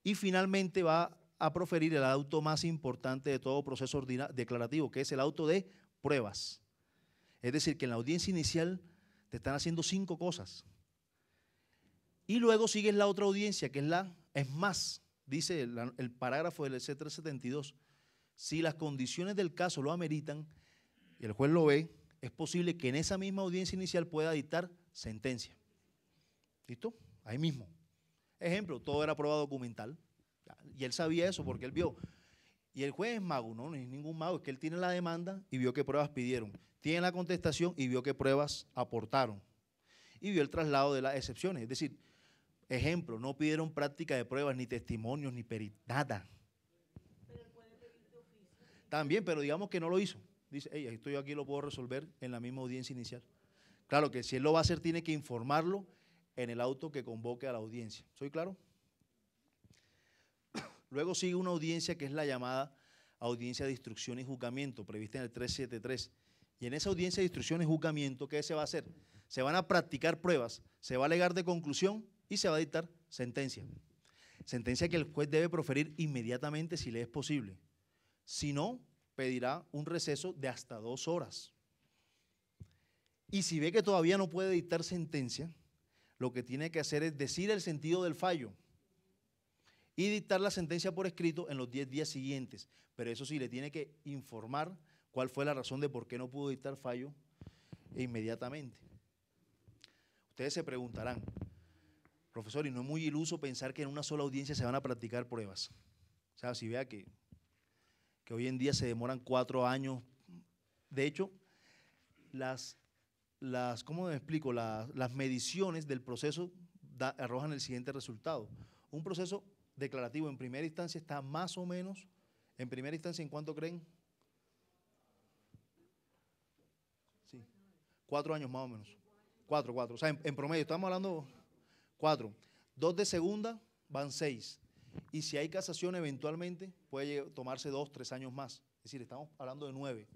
Y finalmente va a proferir el auto más importante de todo proceso declarativo, que es el auto de pruebas. Es decir, que en la audiencia inicial están haciendo cinco cosas. Y luego sigues la otra audiencia, que es la, es más, dice el, parágrafo del C372, si las condiciones del caso lo ameritan y el juez lo ve, es posible que en esa misma audiencia inicial pueda dictar sentencia. ¿Listo? Ahí mismo. Ejemplo, todo era prueba documental. Y él sabía eso porque él vio. Y el juez es mago, no, no es ningún mago, es que él tiene la demanda y vio qué pruebas pidieron tiene la contestación y vio qué pruebas aportaron. Y vio el traslado de las excepciones. Es decir, ejemplo, no pidieron práctica de pruebas, ni testimonios, ni peritada. También, pero digamos que no lo hizo. Dice, hey, esto yo aquí lo puedo resolver en la misma audiencia inicial. Claro que si él lo va a hacer, tiene que informarlo en el auto que convoque a la audiencia. ¿Soy claro? Luego sigue una audiencia que es la llamada audiencia de instrucción y juzgamiento, prevista en el 373 y en esa audiencia de instrucción y juzgamiento, ¿qué se va a hacer? Se van a practicar pruebas, se va a alegar de conclusión y se va a dictar sentencia. Sentencia que el juez debe proferir inmediatamente si le es posible. Si no, pedirá un receso de hasta dos horas. Y si ve que todavía no puede dictar sentencia, lo que tiene que hacer es decir el sentido del fallo y dictar la sentencia por escrito en los 10 días siguientes. Pero eso sí, le tiene que informar cuál fue la razón de por qué no pudo dictar fallo e inmediatamente. Ustedes se preguntarán, profesor, y no es muy iluso pensar que en una sola audiencia se van a practicar pruebas. O sea, si vea que, que hoy en día se demoran cuatro años. De hecho, las, las ¿cómo explico? Las, mediciones del proceso arrojan el siguiente resultado. Un proceso declarativo en primera instancia está más o menos, en primera instancia, ¿en cuánto creen? Cuatro años más o menos. Cuatro, cuatro. O sea, en, promedio, estamos hablando cuatro. Dos de segunda van seis. Y si hay casación eventualmente, puede tomarse dos, tres años más. Es decir, estamos hablando de nueve.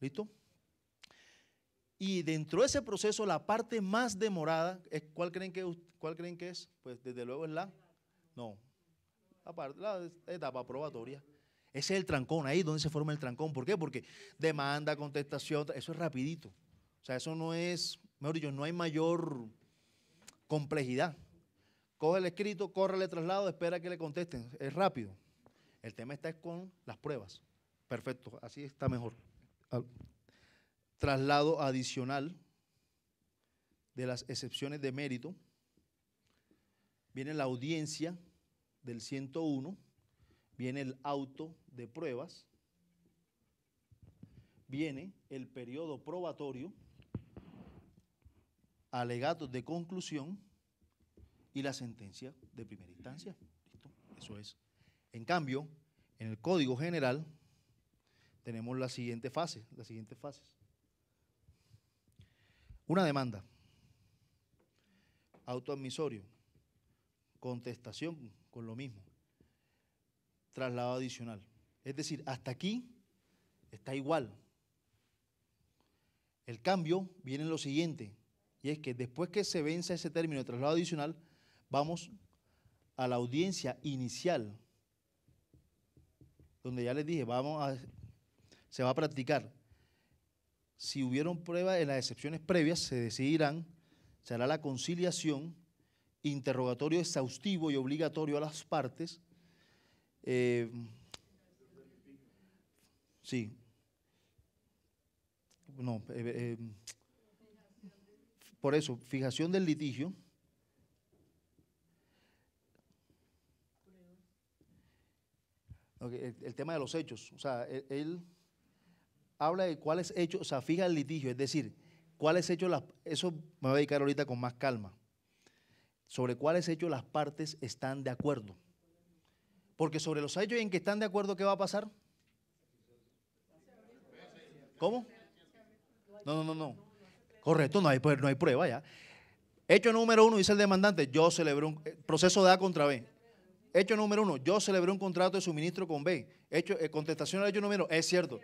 ¿Listo? Y dentro de ese proceso, la parte más demorada, es, ¿cuál, creen que, ¿cuál creen que es? Pues desde luego es la... No. La, la etapa probatoria. Ese es el trancón, ahí donde se forma el trancón. ¿Por qué? Porque demanda, contestación, eso es rapidito. O sea, eso no es, mejor dicho, no hay mayor complejidad. Coge el escrito, corre el traslado, espera que le contesten. Es rápido. El tema está con las pruebas. Perfecto, así está mejor. Traslado adicional de las excepciones de mérito. Viene la audiencia del 101, viene el auto de pruebas, viene el periodo probatorio alegatos de conclusión y la sentencia de primera instancia. ¿Listo? Eso es. En cambio, en el Código General tenemos la siguiente fase, las siguientes fases. Una demanda, autoadmisorio, contestación con lo mismo, traslado adicional. Es decir, hasta aquí está igual. El cambio viene en lo siguiente, y es que después que se vence ese término de traslado adicional, vamos a la audiencia inicial, donde ya les dije, vamos a, se va a practicar. Si hubieron pruebas en las excepciones previas, se decidirán, se hará la conciliación, interrogatorio exhaustivo y obligatorio a las partes. Eh, sí. No, eh, eh, por eso, fijación del litigio. el, tema de los hechos, o sea, e, él, habla de cuáles hechos, o sea, fija el litigio, es decir, cuáles hechos, las, eso me voy a dedicar ahorita con más calma, sobre cuáles hechos las partes están de acuerdo. Porque sobre los hechos en que están de acuerdo, ¿qué va a pasar? ¿Cómo? No, no, no, no. Correcto, no hay, no hay prueba ya. Hecho número uno, dice el demandante, yo celebré un eh, proceso de A contra B. Hecho número uno, yo celebré un contrato de suministro con B. Hecho, eh, contestación al hecho número, es cierto.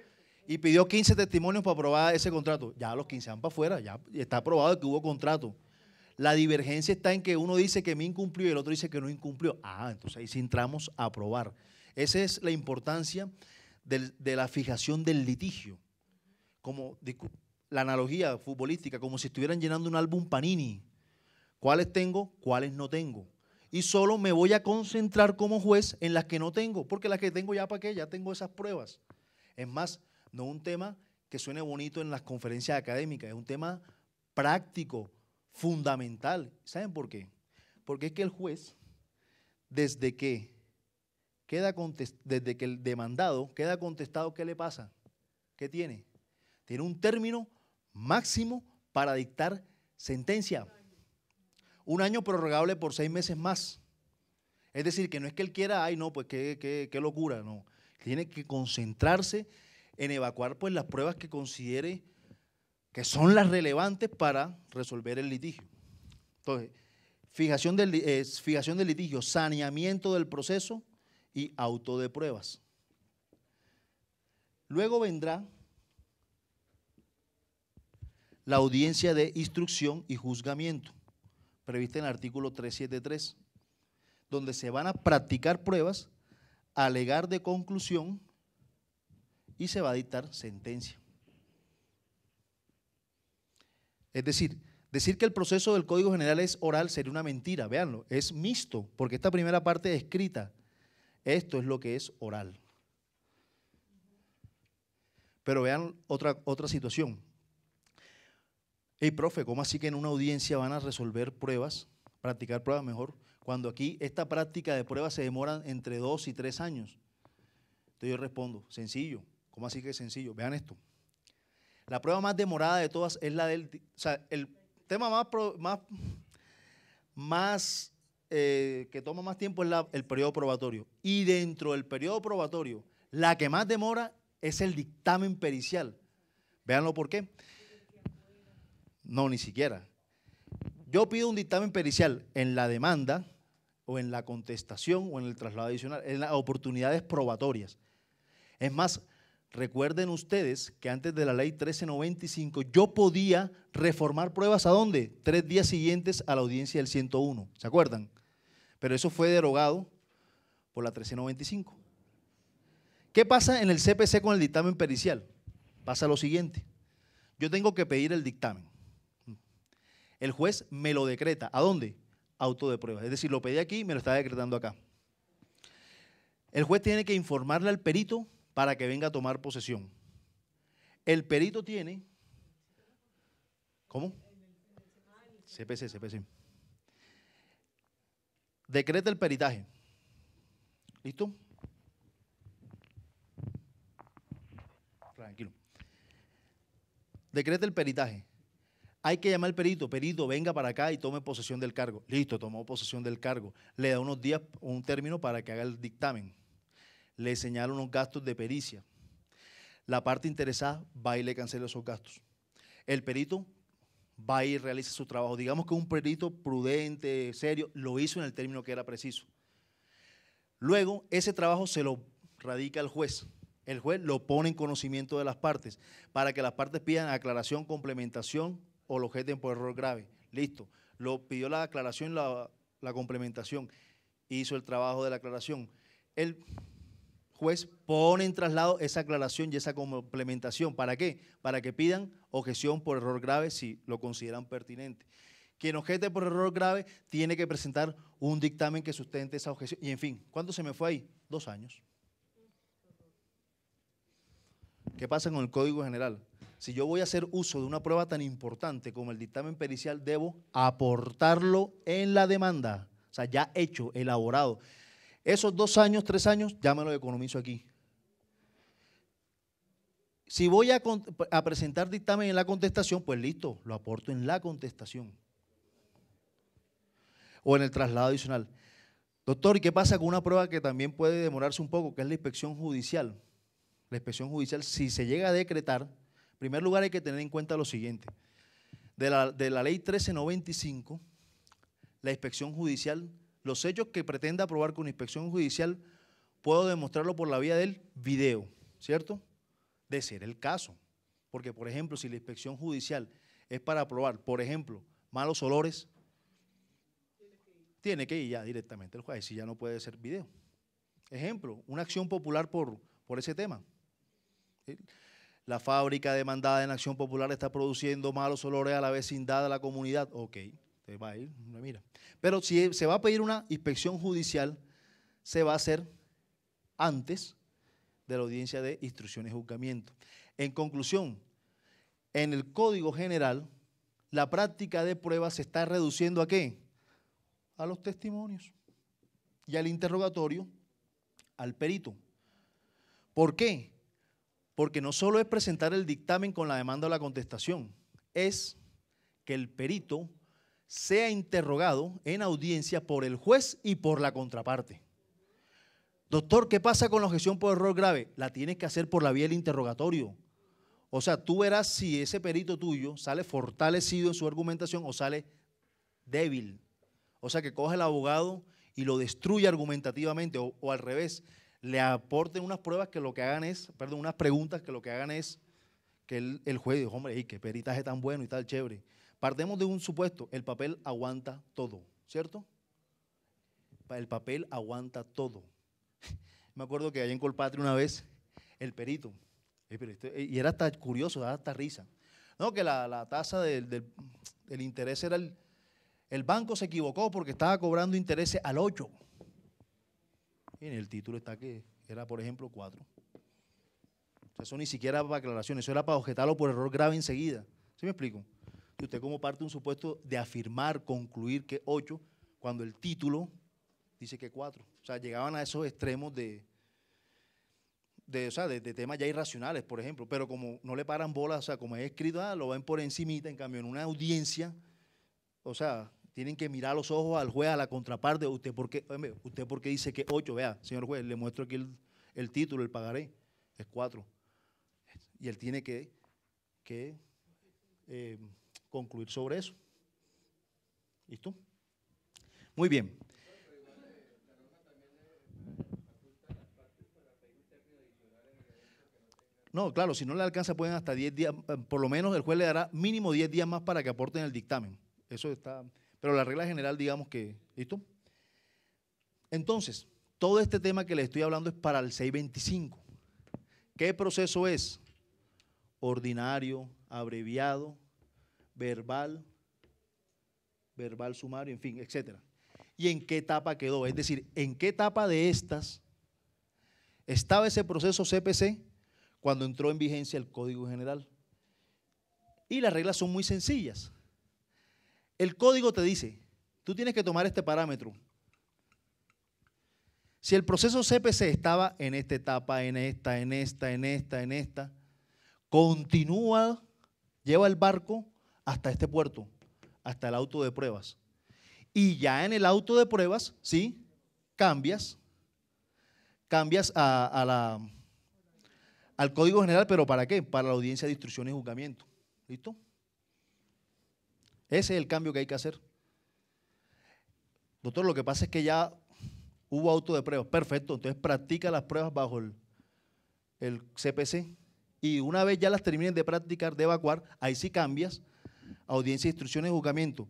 Y pidió 15 testimonios para aprobar ese contrato. Ya los 15 van para afuera, ya está aprobado que hubo contrato. La divergencia está en que uno dice que me incumplió y el otro dice que no incumplió. Ah, entonces ahí sí entramos a aprobar. Esa es la importancia de la fijación del litigio. Como, la analogía futbolística, como si estuvieran llenando un álbum panini. ¿Cuáles tengo? ¿Cuáles no tengo? Y solo me voy a concentrar como juez en las que no tengo, porque las que tengo ya para qué, ya tengo esas pruebas. Es más, no un tema que suene bonito en las conferencias académicas, es un tema práctico, fundamental. ¿Saben por qué? Porque es que el juez, desde que queda desde que el demandado queda contestado, ¿qué le pasa? ¿Qué tiene? Tiene un término máximo para dictar sentencia. Un año prorrogable por seis meses más. Es decir, que no es que él quiera, ay, no, pues qué, locura, no. Tiene que concentrarse en evacuar pues, las pruebas que considere que son las relevantes para resolver el litigio. Entonces, fijación del, fijación del litigio, saneamiento del proceso y auto de pruebas. Luego vendrá la audiencia de instrucción y juzgamiento, prevista en el artículo 373, donde se van a practicar pruebas, alegar de conclusión y se va a dictar sentencia. Es decir, decir que el proceso del Código General es oral sería una mentira, véanlo, es mixto, porque esta primera parte es escrita. Esto es lo que es oral. Pero vean otra, otra situación. Hey, profe, ¿cómo así que en una audiencia van a resolver pruebas, practicar pruebas mejor, cuando aquí esta práctica de pruebas se demora entre dos y tres años? Entonces yo respondo, sencillo. ¿Cómo así que sencillo? Vean esto. La prueba más demorada de todas es la del... O sea, el tema más, más, eh, que toma más tiempo es el periodo probatorio. Y dentro del periodo probatorio, la que más demora es el dictamen pericial. Véanlo por qué. No, ni siquiera. Yo pido un dictamen pericial en la demanda o en la contestación o en el traslado adicional, en las oportunidades probatorias. Es más, recuerden ustedes que antes de la ley 1395 yo podía reformar pruebas a dónde? Tres días siguientes a la audiencia del 101, ¿se acuerdan? Pero eso fue derogado por la 1395. ¿Qué pasa en el CPC con el dictamen pericial? Pasa lo siguiente. Yo tengo que pedir el dictamen. El juez me lo decreta. ¿A dónde? Auto de prueba. Es decir, lo pedí aquí, me lo está decretando acá. El juez tiene que informarle al perito para que venga a tomar posesión. El perito tiene... ¿Cómo? CPC, CPC. Decreta el peritaje. ¿Listo? Tranquilo. Decreta el peritaje. Hay que llamar al perito, perito, venga para acá y tome posesión del cargo. Listo, tomó posesión del cargo. Le da unos días, un término para que haga el dictamen. Le señala unos gastos de pericia. La parte interesada va y le cancela esos gastos. El perito va y realiza su trabajo. Digamos que un perito prudente, serio, lo hizo en el término que era preciso. Luego, ese trabajo se lo radica al juez. El juez lo pone en conocimiento de las partes para que las partes pidan aclaración, complementación o lo objeten por error grave. Listo. Lo pidió la aclaración, la, la complementación. Hizo el trabajo de la aclaración. El juez pone en traslado esa aclaración y esa complementación. ¿Para qué? Para que pidan objeción por error grave si lo consideran pertinente. Quien objete por error grave tiene que presentar un dictamen que sustente esa objeción. Y en fin, ¿cuánto se me fue ahí? Dos años. ¿Qué pasa con el Código General? Si yo voy a hacer uso de una prueba tan importante como el dictamen pericial, debo aportarlo en la demanda, o sea, ya hecho, elaborado. Esos dos años, tres años, ya me lo economizo aquí. Si voy a, presentar dictamen en la contestación, pues listo, lo aporto en la contestación. O en el traslado adicional. Doctor, ¿y qué pasa con una prueba que también puede demorarse un poco, que es la inspección judicial? La inspección judicial, si se llega a decretar, primer lugar, hay que tener en cuenta lo siguiente. De la, ley 1395, la inspección judicial, los hechos que pretenda aprobar con inspección judicial, puedo demostrarlo por la vía del video, ¿cierto? De ser el caso. Porque, por ejemplo, si la inspección judicial es para aprobar, por ejemplo, malos olores, tiene que ir ya directamente el juez, si ya no puede ser video. Ejemplo, una acción popular por, por ese tema la fábrica demandada en Acción Popular está produciendo malos olores a la vecindad, a la comunidad. Ok, te va a ir, mira. Pero si se va a pedir una inspección judicial, se va a hacer antes de la audiencia de instrucción y juzgamiento. En conclusión, en el Código General, la práctica de pruebas se está reduciendo a qué? A los testimonios y al interrogatorio al perito. ¿Por qué? Porque no solo es presentar el dictamen con la demanda o la contestación, es que el perito sea interrogado en audiencia por el juez y por la contraparte. Doctor, ¿qué pasa con la objeción por error grave? La tienes que hacer por la vía del interrogatorio. O sea, tú verás si ese perito tuyo sale fortalecido en su argumentación o sale débil. O sea, que coge el abogado y lo destruye argumentativamente o, o al revés, le aporten unas pruebas que lo que hagan es, perdón, unas preguntas que lo que hagan es que el, el juez dijo, hombre, y qué peritaje tan bueno y tal chévere. Partemos de un supuesto, el papel aguanta todo, ¿cierto? El papel aguanta todo. Me acuerdo que allá en Colpatria una vez, el perito, este, y era hasta curioso, daba hasta risa. No, que la, tasa del, del, interés era el, el banco se equivocó porque estaba cobrando intereses al 8 en el título está que era, por ejemplo, cuatro. eso ni siquiera era para aclaración, eso era para objetarlo por error grave enseguida. ¿Sí me explico? Y usted como parte de un supuesto de afirmar, concluir que ocho, cuando el título dice que cuatro. O sea, llegaban a esos extremos de, de, de, temas ya irracionales, por ejemplo, pero como no le paran bolas, o sea, como es escrito, ah, lo ven por encimita, en cambio en una audiencia, o sea, tienen que mirar los ojos al juez, a la contraparte. ¿Usted porque usted porque dice que ocho? Vea, señor juez, le muestro aquí el, título, el pagaré. Es cuatro. Y él tiene que, que eh, concluir sobre eso. ¿Listo? Muy bien. No, claro, si no le alcanza pueden hasta 10 días, eh, por lo menos el juez le dará mínimo 10 días más para que aporten el dictamen. Eso está pero la regla general, digamos que, ¿listo? Entonces, todo este tema que le estoy hablando es para el 625. ¿Qué proceso es? Ordinario, abreviado, verbal, verbal sumario, en fin, etcétera. ¿Y en qué etapa quedó? Es decir, ¿en qué etapa de estas estaba ese proceso CPC cuando entró en vigencia el Código General? Y las reglas son muy sencillas. El código te dice, tú tienes que tomar este parámetro. Si el proceso CPC estaba en esta etapa, en esta, en esta, en esta, en esta, continúa, lleva el barco hasta este puerto, hasta el auto de pruebas. Y ya en el auto de pruebas, ¿sí? Cambias, cambias a, la, al código general, pero ¿para qué? Para la audiencia de instrucción y juzgamiento. ¿Listo? Ese es el cambio que hay que hacer. Doctor, lo que pasa es que ya hubo auto de pruebas. Perfecto, entonces practica las pruebas bajo el, CPC. Y una vez ya las termines de practicar, de evacuar, ahí sí cambias audiencia, instrucciones, juzgamiento.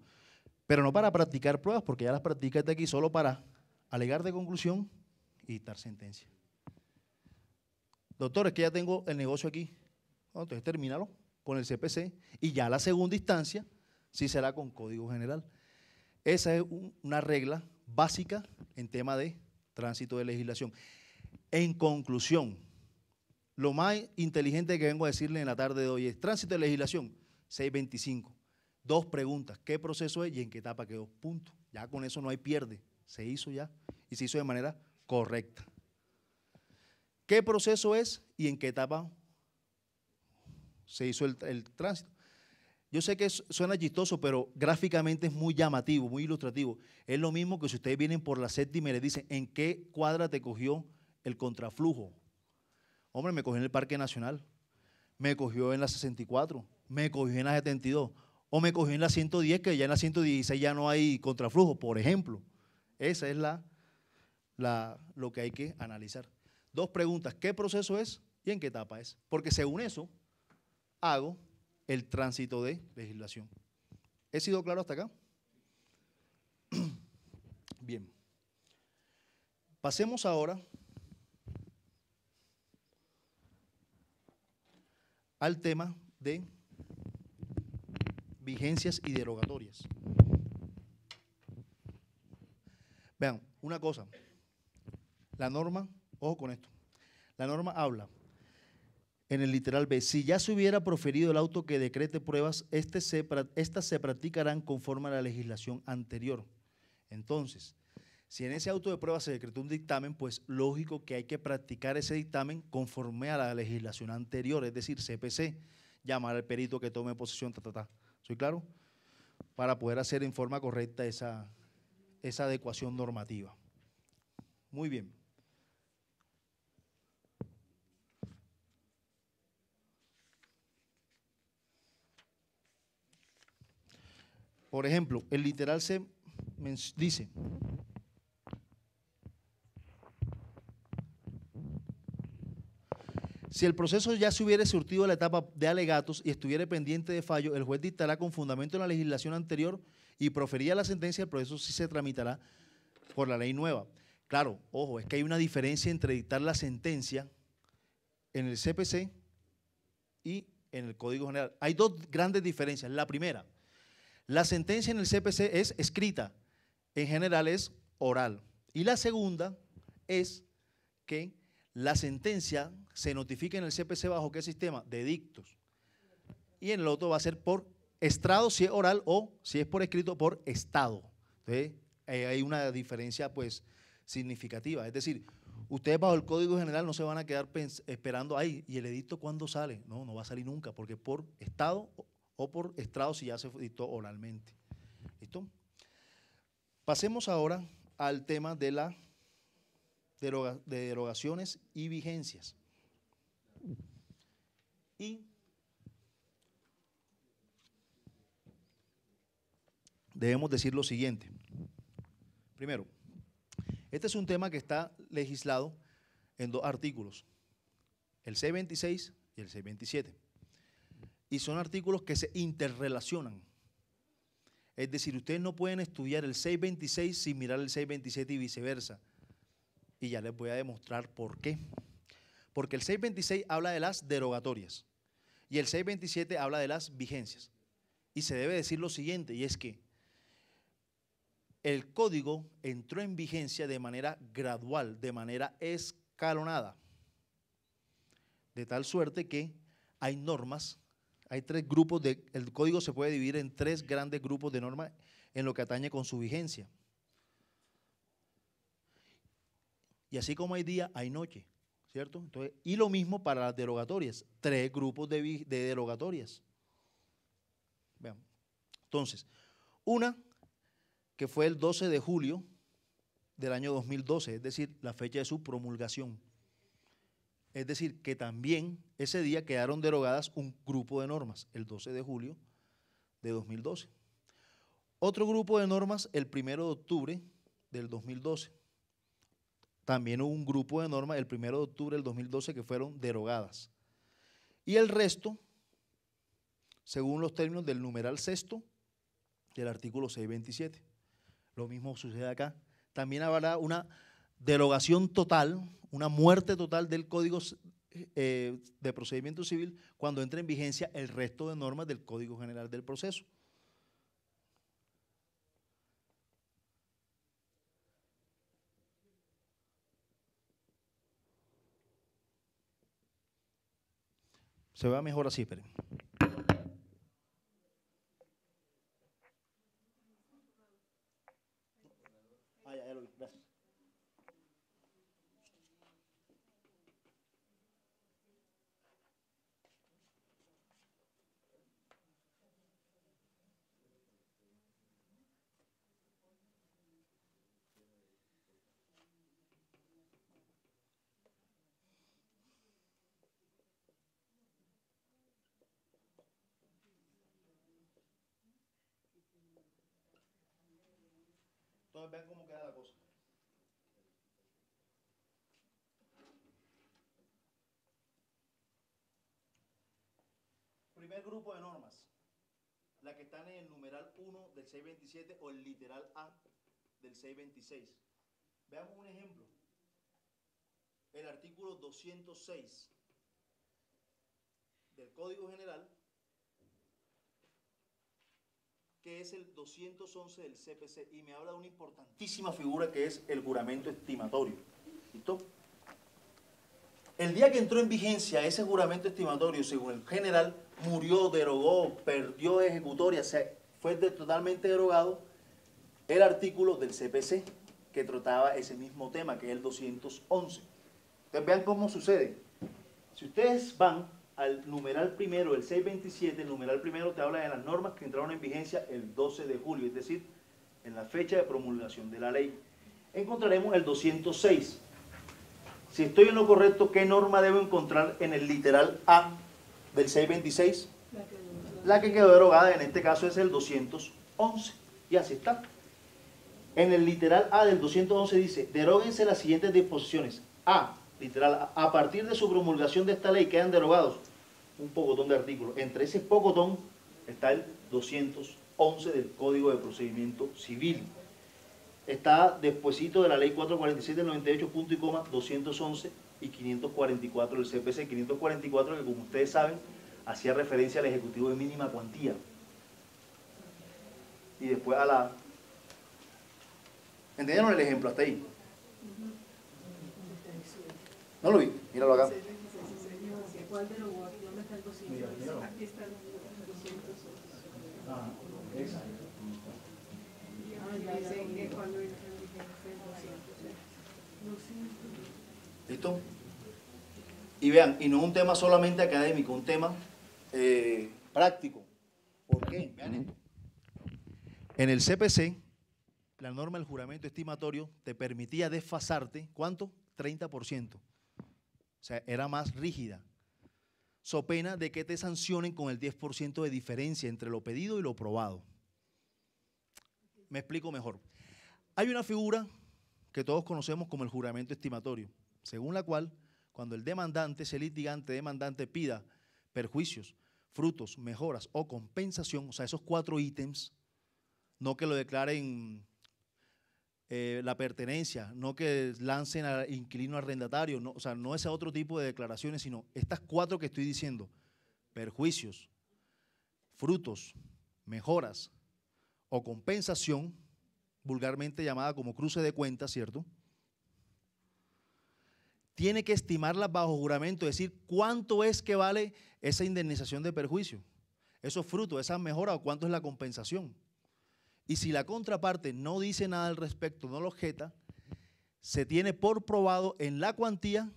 Pero no para practicar pruebas, porque ya las practicas de aquí solo para alegar de conclusión y dar sentencia. Doctor, es que ya tengo el negocio aquí. entonces termínalo con el CPC y ya la segunda instancia sí será con código general. Esa es una regla básica en tema de tránsito de legislación. En conclusión, lo más inteligente que vengo a decirle en la tarde de hoy es tránsito de legislación 625. Dos preguntas, ¿qué proceso es y en qué etapa quedó? Punto. Ya con eso no hay pierde. Se hizo ya y se hizo de manera correcta. ¿Qué proceso es y en qué etapa se hizo el tránsito? Yo sé que suena chistoso, pero gráficamente es muy llamativo, muy ilustrativo. Es lo mismo que si ustedes vienen por la séptima y les dicen, ¿en qué cuadra te cogió el contraflujo? Hombre, me cogió en el Parque Nacional, me cogió en la 64, me cogió en la 72, o me cogió en la 110, que ya en la 116 ya no hay contraflujo, por ejemplo. Esa es la, lo que hay que analizar. Dos preguntas, ¿qué proceso es y en qué etapa es? Porque según eso, hago el tránsito de legislación. ¿He sido claro hasta acá? Bien. Pasemos ahora al tema de vigencias y derogatorias. Vean, una cosa, la norma, ojo con esto, la norma habla en el literal B, si ya se hubiera proferido el auto que decrete pruebas, este se, estas se practicarán conforme a la legislación anterior. Entonces, si en ese auto de pruebas se decretó un dictamen, pues lógico que hay que practicar ese dictamen conforme a la legislación anterior, es decir, CPC, llamar al perito que tome posesión, ta, ta, ta. ¿Soy claro? Para poder hacer en forma correcta esa adecuación normativa. Muy bien. Por ejemplo, el literal se dice, Si el proceso ya se hubiera surtido a la etapa de alegatos y estuviera pendiente de fallo, el juez dictará con fundamento en la legislación anterior y profería la sentencia, el proceso sí se tramitará por la ley nueva. Claro, ojo, es que hay una diferencia entre dictar la sentencia en el CPC y en el Código General. Hay dos grandes diferencias. La primera, la sentencia en el CPC es escrita, en general es oral. Y la segunda es que la sentencia se notifique en el CPC bajo qué sistema? De dictos. Y en el otro va a ser por estrado, si es oral, o si es por escrito, por estado. Entonces, eh, hay una diferencia pues significativa. Es decir, ustedes bajo el Código General no se van a quedar esperando ahí, ¿y el edicto cuándo sale? No, no va a salir nunca, porque por estado o por estrado si ya se dictó oralmente. ¿Listo? Pasemos ahora al tema de la de derogaciones y vigencias. Y debemos decir lo siguiente. Primero, este es un tema que está legislado en dos artículos, el C26 y el C27 y son artículos que se interrelacionan. Es decir, ustedes no pueden estudiar el 626 sin mirar el 627 y viceversa. Y ya les voy a demostrar por qué. Porque el 626 habla de las derogatorias y el 627 habla de las vigencias. Y se debe decir lo siguiente, y es que el código entró en vigencia de manera gradual, de manera escalonada, de tal suerte que hay normas hay tres grupos de, el código se puede dividir en tres grandes grupos de normas en lo que atañe con su vigencia. Y así como hay día, hay noche, ¿cierto? y lo mismo para las derogatorias, tres grupos de, derogatorias. Entonces, una que fue el 12 de julio del año 2012, es decir, la fecha de su promulgación. Es decir, que también ese día quedaron derogadas un grupo de normas, el 12 de julio de 2012. Otro grupo de normas, el 1 de octubre del 2012. También hubo un grupo de normas el 1 de octubre del 2012 que fueron derogadas. Y el resto, según los términos del numeral sexto del artículo 627. Lo mismo sucede acá. También habrá una derogación total, una muerte total del Código eh, de Procedimiento Civil cuando entre en vigencia el resto de normas del Código General del Proceso. Se vea mejor así, esperen. ver, vean cómo queda la cosa. Primer grupo de normas, las que están en el numeral 1 del 627 o el literal A del 626. Veamos un ejemplo. El artículo 206 del Código General que es el 211 del CPC y me habla de una importantísima figura que es el juramento estimatorio. ¿Listo? El día que entró en vigencia ese juramento estimatorio, según el general, murió, derogó, perdió ejecutoria, o sea, fue totalmente derogado el artículo del CPC que trataba ese mismo tema, que es el 211. Entonces vean cómo sucede. Si ustedes van al numeral primero, el 627, el numeral primero te habla de las normas que entraron en vigencia el 12 de julio, es decir, en la fecha de promulgación de la ley. Encontraremos el 206. Si estoy en lo correcto, ¿qué norma debo encontrar en el literal A del 626? La que quedó derogada, en este caso es el 211. Y así está. En el literal A del 211 dice, deróguense las siguientes disposiciones. A literal, a partir de su promulgación de esta ley quedan derogados un pocotón de artículos. Entre ese pocotón está el 211 del Código de Procedimiento Civil. Está despuesito de la ley 447 del 98, punto y coma, 211 y 544 el CPC. 544 que, como ustedes saben, hacía referencia al Ejecutivo de mínima cuantía. Y después a la... ¿Entendieron el ejemplo hasta ahí? No lo vi, míralo acá. ¿Listo? Ah, y vean, y no un tema solamente académico, un tema eh, práctico. ¿Por qué? Vean esto. En el CPC, la norma del juramento estimatorio te permitía desfasarte, ¿cuánto? 30%. O sea, era más rígida. So pena de que te sancionen con el 10% de diferencia entre lo pedido y lo probado. Me explico mejor. Hay una figura que todos conocemos como el juramento estimatorio, según la cual cuando el demandante, ese litigante demandante pida perjuicios, frutos, mejoras o compensación, o sea, esos cuatro ítems, no que lo declaren eh, la pertenencia, no que lancen al inquilino arrendatario, no, o sea, no ese otro tipo de declaraciones, sino estas cuatro que estoy diciendo, perjuicios, frutos, mejoras o compensación, vulgarmente llamada como cruce de cuentas, ¿cierto? Tiene que estimarlas bajo juramento, decir cuánto es que vale esa indemnización de perjuicio, esos frutos, esas mejoras o cuánto es la compensación. Y si la contraparte no dice nada al respecto, no lo objeta, se tiene por probado en la cuantía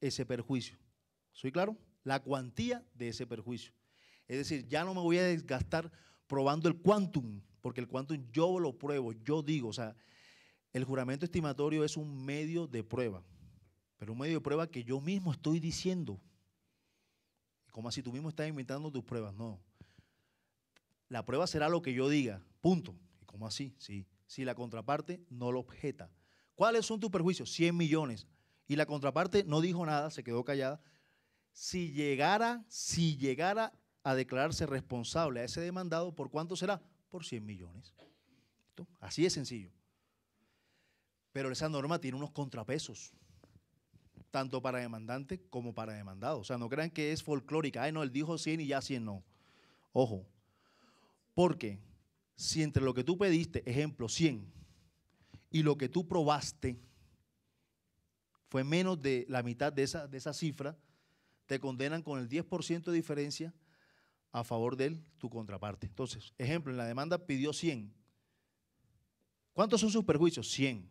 ese perjuicio. ¿Soy claro? La cuantía de ese perjuicio. Es decir, ya no me voy a desgastar probando el quantum, porque el quantum yo lo pruebo, yo digo, o sea, el juramento estimatorio es un medio de prueba, pero un medio de prueba que yo mismo estoy diciendo. Como así tú mismo estás inventando tus pruebas, no. La prueba será lo que yo diga, Punto. ¿Y cómo así? Sí. Si la contraparte no lo objeta. ¿Cuáles son tus perjuicios? 100 millones. Y la contraparte no dijo nada, se quedó callada. Si llegara, si llegara a declararse responsable a ese demandado, ¿por cuánto será? Por 100 millones. Así de sencillo. Pero esa norma tiene unos contrapesos, tanto para demandante como para demandado. O sea, no crean que es folclórica. Ay, no, él dijo 100 y ya 100 no. Ojo, ¿por qué? si entre lo que tú pediste, ejemplo, 100, y lo que tú probaste fue menos de la mitad de esa, de esa cifra, te condenan con el 10% de diferencia a favor de tu contraparte. Entonces, ejemplo, en la demanda pidió 100. ¿Cuántos son sus perjuicios? 100.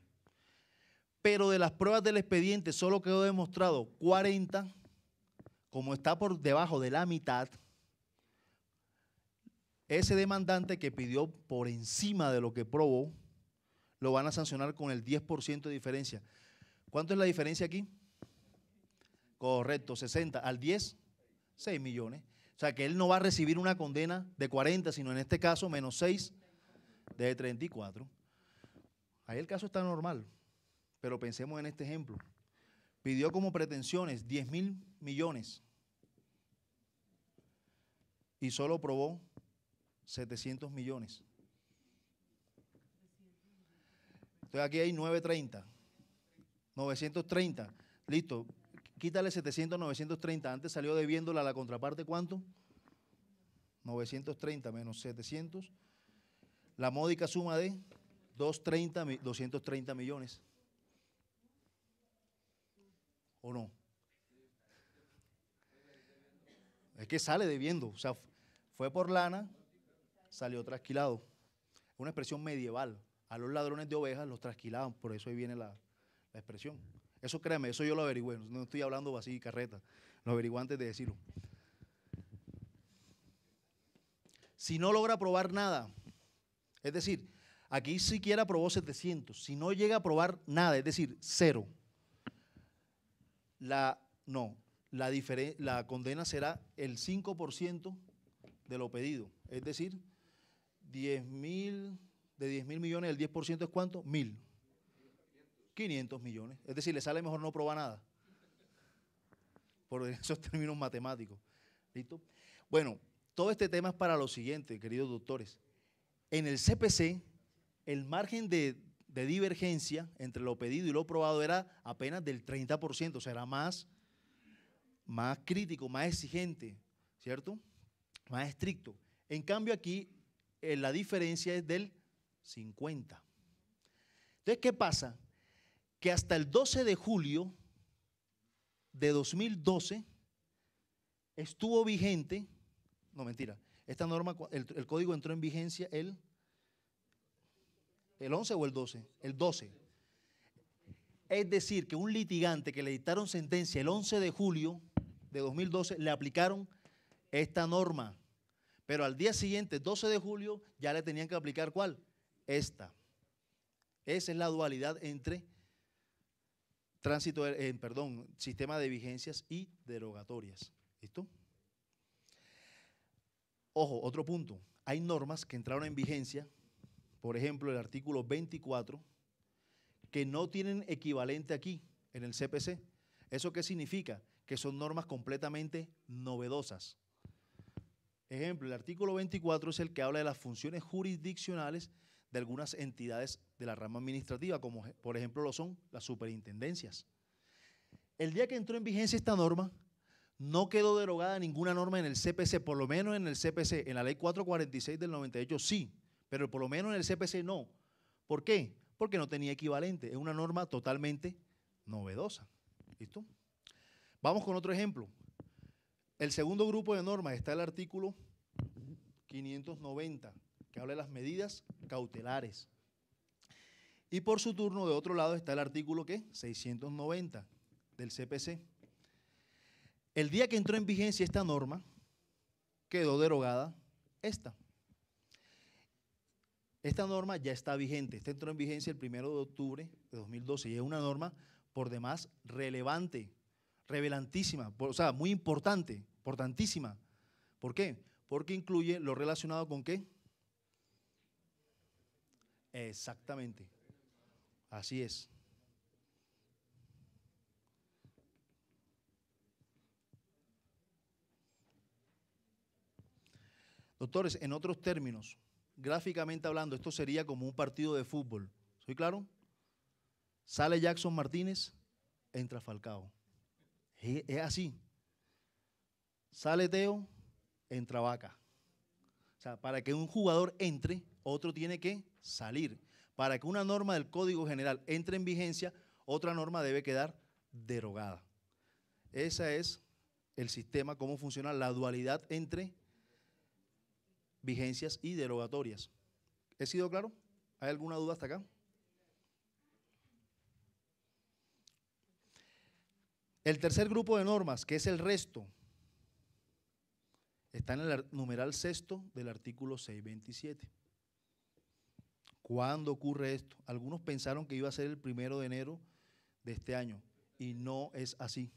Pero de las pruebas del expediente solo quedó demostrado 40, como está por debajo de la mitad, ese demandante que pidió por encima de lo que probó, lo van a sancionar con el 10% de diferencia. ¿Cuánto es la diferencia aquí? Correcto, 60 al 10, 6 millones. O sea que él no va a recibir una condena de 40, sino en este caso menos 6 de 34. Ahí el caso está normal, pero pensemos en este ejemplo. Pidió como pretensiones 10 mil millones y solo probó 700 millones. Entonces aquí hay 930. 930. Listo. Quítale 700, 930. Antes salió debiéndola la contraparte, ¿cuánto? 930 menos 700. La módica suma de 230, 230 millones. ¿O no? Es que sale debiendo. O sea, fue por lana, salió trasquilado. una expresión medieval. A los ladrones de ovejas los trasquilaban, por eso ahí viene la, expresión. Eso créeme, eso yo lo averigüé, no estoy hablando así carreta, lo averigué antes de decirlo. Si no logra probar nada, es decir, aquí siquiera probó 700, si no llega a probar nada, es decir, cero, la, no, la, la condena será el 5% de lo pedido, es decir, 10 mil, de 10 mil millones, el 10% es cuánto? Mil. 500 millones. Es decir, le sale mejor no probar nada. Por esos términos matemáticos. ¿Listo? Bueno, todo este tema es para lo siguiente, queridos doctores. En el CPC, el margen de, divergencia entre lo pedido y lo probado era apenas del 30%, o sea, era más, más crítico, más exigente, ¿cierto? Más estricto. En cambio aquí eh, la diferencia es del 50. Entonces, ¿qué pasa? Que hasta el 12 de julio de 2012 estuvo vigente, no mentira, esta norma, el, código entró en vigencia el, el 11 o el 12, el 12. Es decir, que un litigante que le dictaron sentencia el 11 de julio de 2012 le aplicaron esta norma. Pero al día siguiente, 12 de julio, ya le tenían que aplicar cuál? Esta. Esa es la dualidad entre tránsito, eh, perdón, sistema de vigencias y derogatorias. ¿Listo? Ojo, otro punto. Hay normas que entraron en vigencia, por ejemplo, el artículo 24, que no tienen equivalente aquí, en el CPC. ¿Eso qué significa? Que son normas completamente novedosas. Ejemplo, el artículo 24 es el que habla de las funciones jurisdiccionales de algunas entidades de la rama administrativa, como por ejemplo lo son las superintendencias. El día que entró en vigencia esta norma, no quedó derogada ninguna norma en el CPC, por lo menos en el CPC, en la ley 446 del 98 sí, pero por lo menos en el CPC no. ¿Por qué? Porque no tenía equivalente, es una norma totalmente novedosa. ¿Listo? Vamos con otro ejemplo. El segundo grupo de normas está el artículo 590, que habla de las medidas cautelares. Y por su turno, de otro lado, está el artículo ¿qué? 690 del CPC. El día que entró en vigencia esta norma, quedó derogada esta. Esta norma ya está vigente. Esta entró en vigencia el 1 de octubre de 2012 y es una norma por demás relevante, revelantísima, o sea, muy importante, Importantísima. ¿Por qué? Porque incluye lo relacionado con qué. Exactamente. Así es. Doctores, en otros términos, gráficamente hablando, esto sería como un partido de fútbol. ¿Soy claro? Sale Jackson Martínez, entra Falcao. Es, así sale Teo, entra Vaca. O sea, para que un jugador entre, otro tiene que salir. Para que una norma del Código General entre en vigencia, otra norma debe quedar derogada. Ese es el sistema, cómo funciona la dualidad entre vigencias y derogatorias. ¿He sido claro? ¿Hay alguna duda hasta acá? El tercer grupo de normas, que es el resto, Está en el numeral sexto del artículo 627. ¿Cuándo ocurre esto? Algunos pensaron que iba a ser el primero de enero de este año y no es así.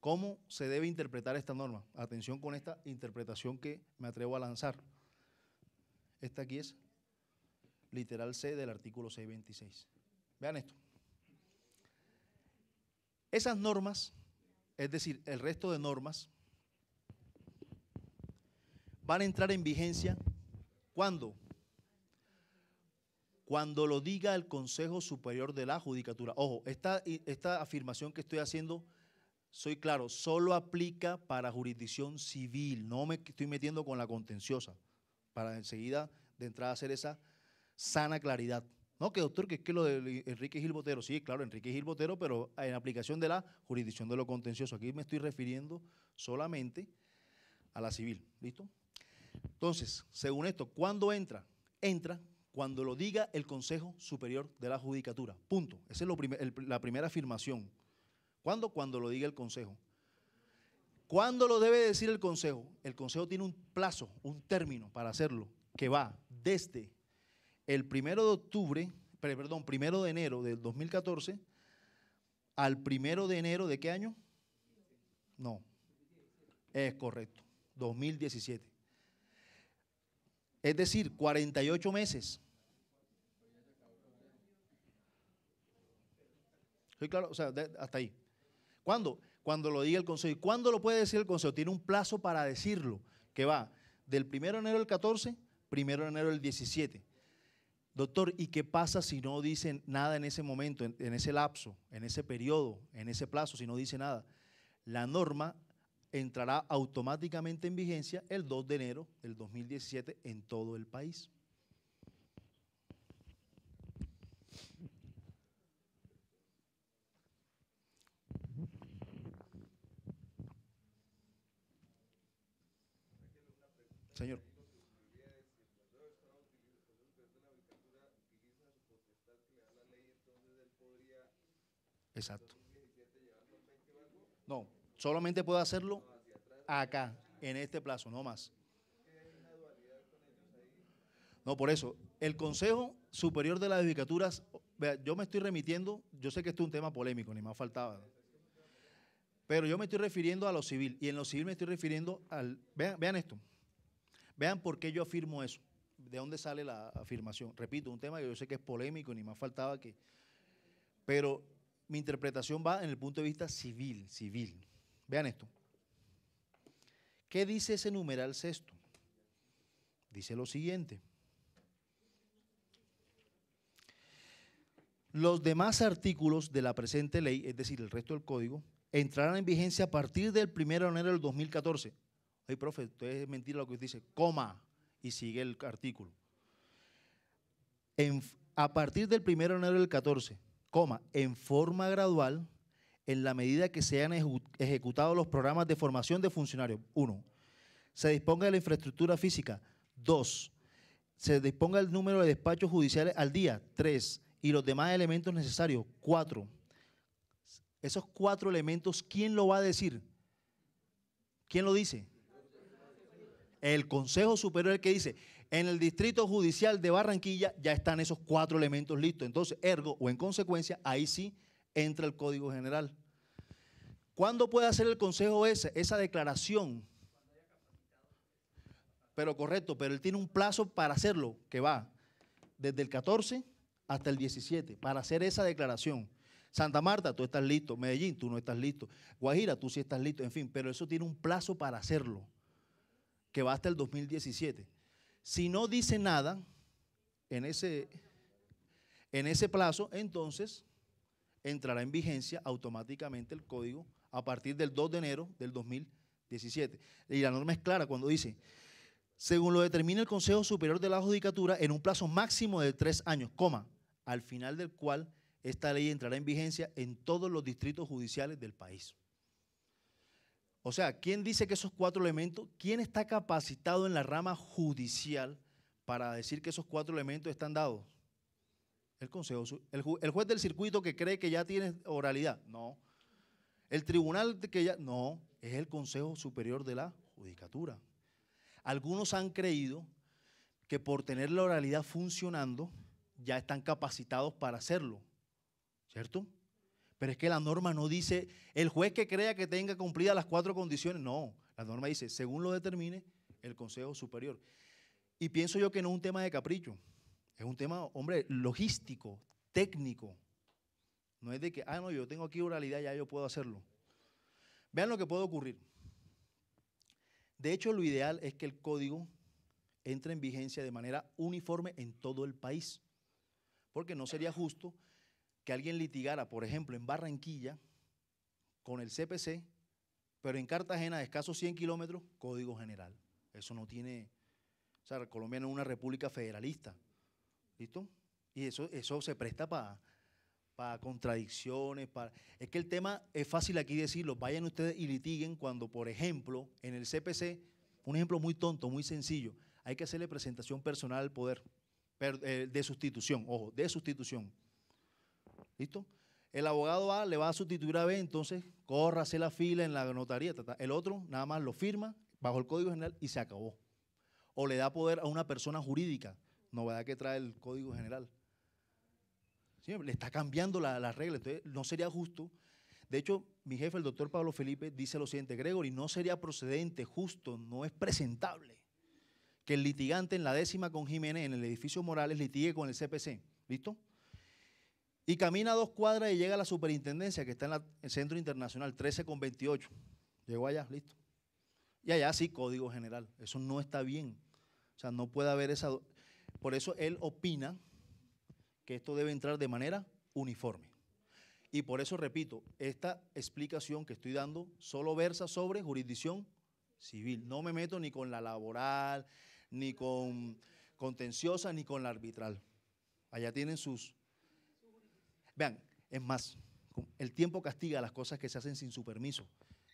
¿Cómo se debe interpretar esta norma? Atención con esta interpretación que me atrevo a lanzar. Esta aquí es literal C del artículo 626. Vean esto. Esas normas, es decir, el resto de normas, van a entrar en vigencia ¿cuándo? Cuando lo diga el Consejo Superior de la Judicatura. Ojo, esta, esta afirmación que estoy haciendo, soy claro, solo aplica para jurisdicción civil. No me estoy metiendo con la contenciosa. Para enseguida de entrada hacer esa sana claridad. No, que doctor, que es que lo de Enrique Gil Botero, sí, claro, Enrique Gil Botero, pero en aplicación de la jurisdicción de lo contencioso. Aquí me estoy refiriendo solamente a la civil. ¿Listo? Entonces, según esto, ¿cuándo entra? Entra cuando lo diga el Consejo Superior de la Judicatura. Punto. Esa es la primera afirmación. ¿Cuándo? Cuando lo diga el Consejo. ¿Cuándo lo debe decir el Consejo? El Consejo tiene un plazo, un término para hacerlo, que va desde el primero de octubre, perdón, primero de enero del 2014 al primero de enero de qué año? No, es correcto, 2017. Es decir, 48 meses. ¿Soy claro? O sea, hasta ahí. ¿Cuándo? Cuando lo diga el consejo. ¿Y cuándo lo puede decir el consejo? Tiene un plazo para decirlo, que va del 1 de enero del 14, 1 de enero del 17. Doctor, ¿y qué pasa si no dice nada en ese momento, en, en ese lapso, en ese periodo, en ese plazo, si no dice nada? La norma entrará automáticamente en vigencia el 2 de enero del 2017 en todo el país. Señor. Exacto. No, Solamente puedo hacerlo acá, en este plazo, no más. No, por eso, el Consejo Superior de las Judicaturas, yo me estoy remitiendo, yo sé que esto es un tema polémico, ni más faltaba, pero yo me estoy refiriendo a lo civil, y en lo civil me estoy refiriendo al, vean, vean esto, vean por qué yo afirmo eso, de dónde sale la afirmación. Repito, un tema que yo sé que es polémico, ni más faltaba que, pero mi interpretación va en el punto de vista civil, civil. Vean esto. ¿Qué dice ese numeral sexto? Dice lo siguiente. Los demás artículos de la presente ley, es decir, el resto del código, entrarán en vigencia a partir del 1 de enero del 2014. ¡Ay, profe, esto es mentira lo que dice, coma, y sigue el artículo. a partir del 1 de enero del 14, coma, en forma gradual en la medida que se hayan ejecutado los programas de formación de funcionarios. Uno, se disponga de la infraestructura física. Dos, se disponga el número de despachos judiciales al día. Tres, y los demás elementos necesarios. Cuatro. Esos cuatro elementos, ¿quién lo va a decir? ¿Quién lo dice? El Consejo Superior que dice, en el Distrito Judicial de Barranquilla ya están esos cuatro elementos listos. Entonces, ergo, o en consecuencia, ahí sí entra el Código General. ¿Cuándo puede hacer el Consejo esa declaración? Pero correcto, pero él tiene un plazo para hacerlo, que va desde el 14 hasta el 17, para hacer esa declaración. Santa Marta, tú estás listo. Medellín, tú no estás listo. Guajira, tú sí estás listo. En fin, pero eso tiene un plazo para hacerlo, que va hasta el 2017. Si no dice nada en ese, en ese plazo, entonces entrará en vigencia automáticamente el código a partir del 2 de enero del 2017. Y la norma es clara cuando dice, según lo determina el Consejo Superior de la Judicatura, en un plazo máximo de tres años, coma, al final del cual esta ley entrará en vigencia en todos los distritos judiciales del país. O sea, ¿quién dice que esos cuatro elementos, quién está capacitado en la rama judicial para decir que esos cuatro elementos están dados? El consejo, el, juez del circuito que cree que ya tiene oralidad, no. El tribunal que ya, no, es el Consejo Superior de la Judicatura. Algunos han creído que por tener la oralidad funcionando, ya están capacitados para hacerlo, ¿cierto? Pero es que la norma no dice, el juez que crea que tenga cumplidas las cuatro condiciones, no, la norma dice, según lo determine el Consejo Superior. Y pienso yo que no es un tema de capricho, es un tema, hombre, logístico, técnico. No es de que, ah, no, yo tengo aquí oralidad, ya yo puedo hacerlo. Vean lo que puede ocurrir. De hecho, lo ideal es que el código entre en vigencia de manera uniforme en todo el país, porque no sería justo que alguien litigara, por ejemplo, en Barranquilla con el CPC, pero en Cartagena, a escasos 100 kilómetros, código general. Eso no tiene, o sea, Colombia no es una república federalista. ¿Listo? Y eso, eso se presta para para contradicciones, para... Es que el tema es fácil aquí decirlo, vayan ustedes y litiguen cuando, por ejemplo, en el CPC, un ejemplo muy tonto, muy sencillo, hay que hacerle presentación personal al poder, eh, de sustitución, ojo, de sustitución. ¿Listo? El abogado A le va a sustituir a B, entonces córrase la fila en la notaría, el otro nada más lo firma bajo el Código General y se acabó. O le da poder a una persona jurídica, novedad que trae el Código General. Le está cambiando las reglas. entonces no sería justo. De hecho, mi jefe, el doctor Pablo Felipe, dice lo siguiente, Gregory, no sería procedente, justo, no es presentable que el litigante en la décima con Jiménez, en el edificio Morales, litigue con el CPC. ¿Listo? Y camina dos cuadras y llega a la superintendencia que está en el Centro Internacional 13 con 28. Llegó allá, listo. Y allá sí, código general. Eso no está bien. O sea, no puede haber esa, por eso él opina que esto debe entrar de manera uniforme. Y por eso repito, esta explicación que estoy dando solo versa sobre jurisdicción civil. No me meto ni con la laboral, ni con contenciosa, ni con la arbitral. Allá tienen sus... Vean, es más, el tiempo castiga las cosas que se hacen sin su permiso.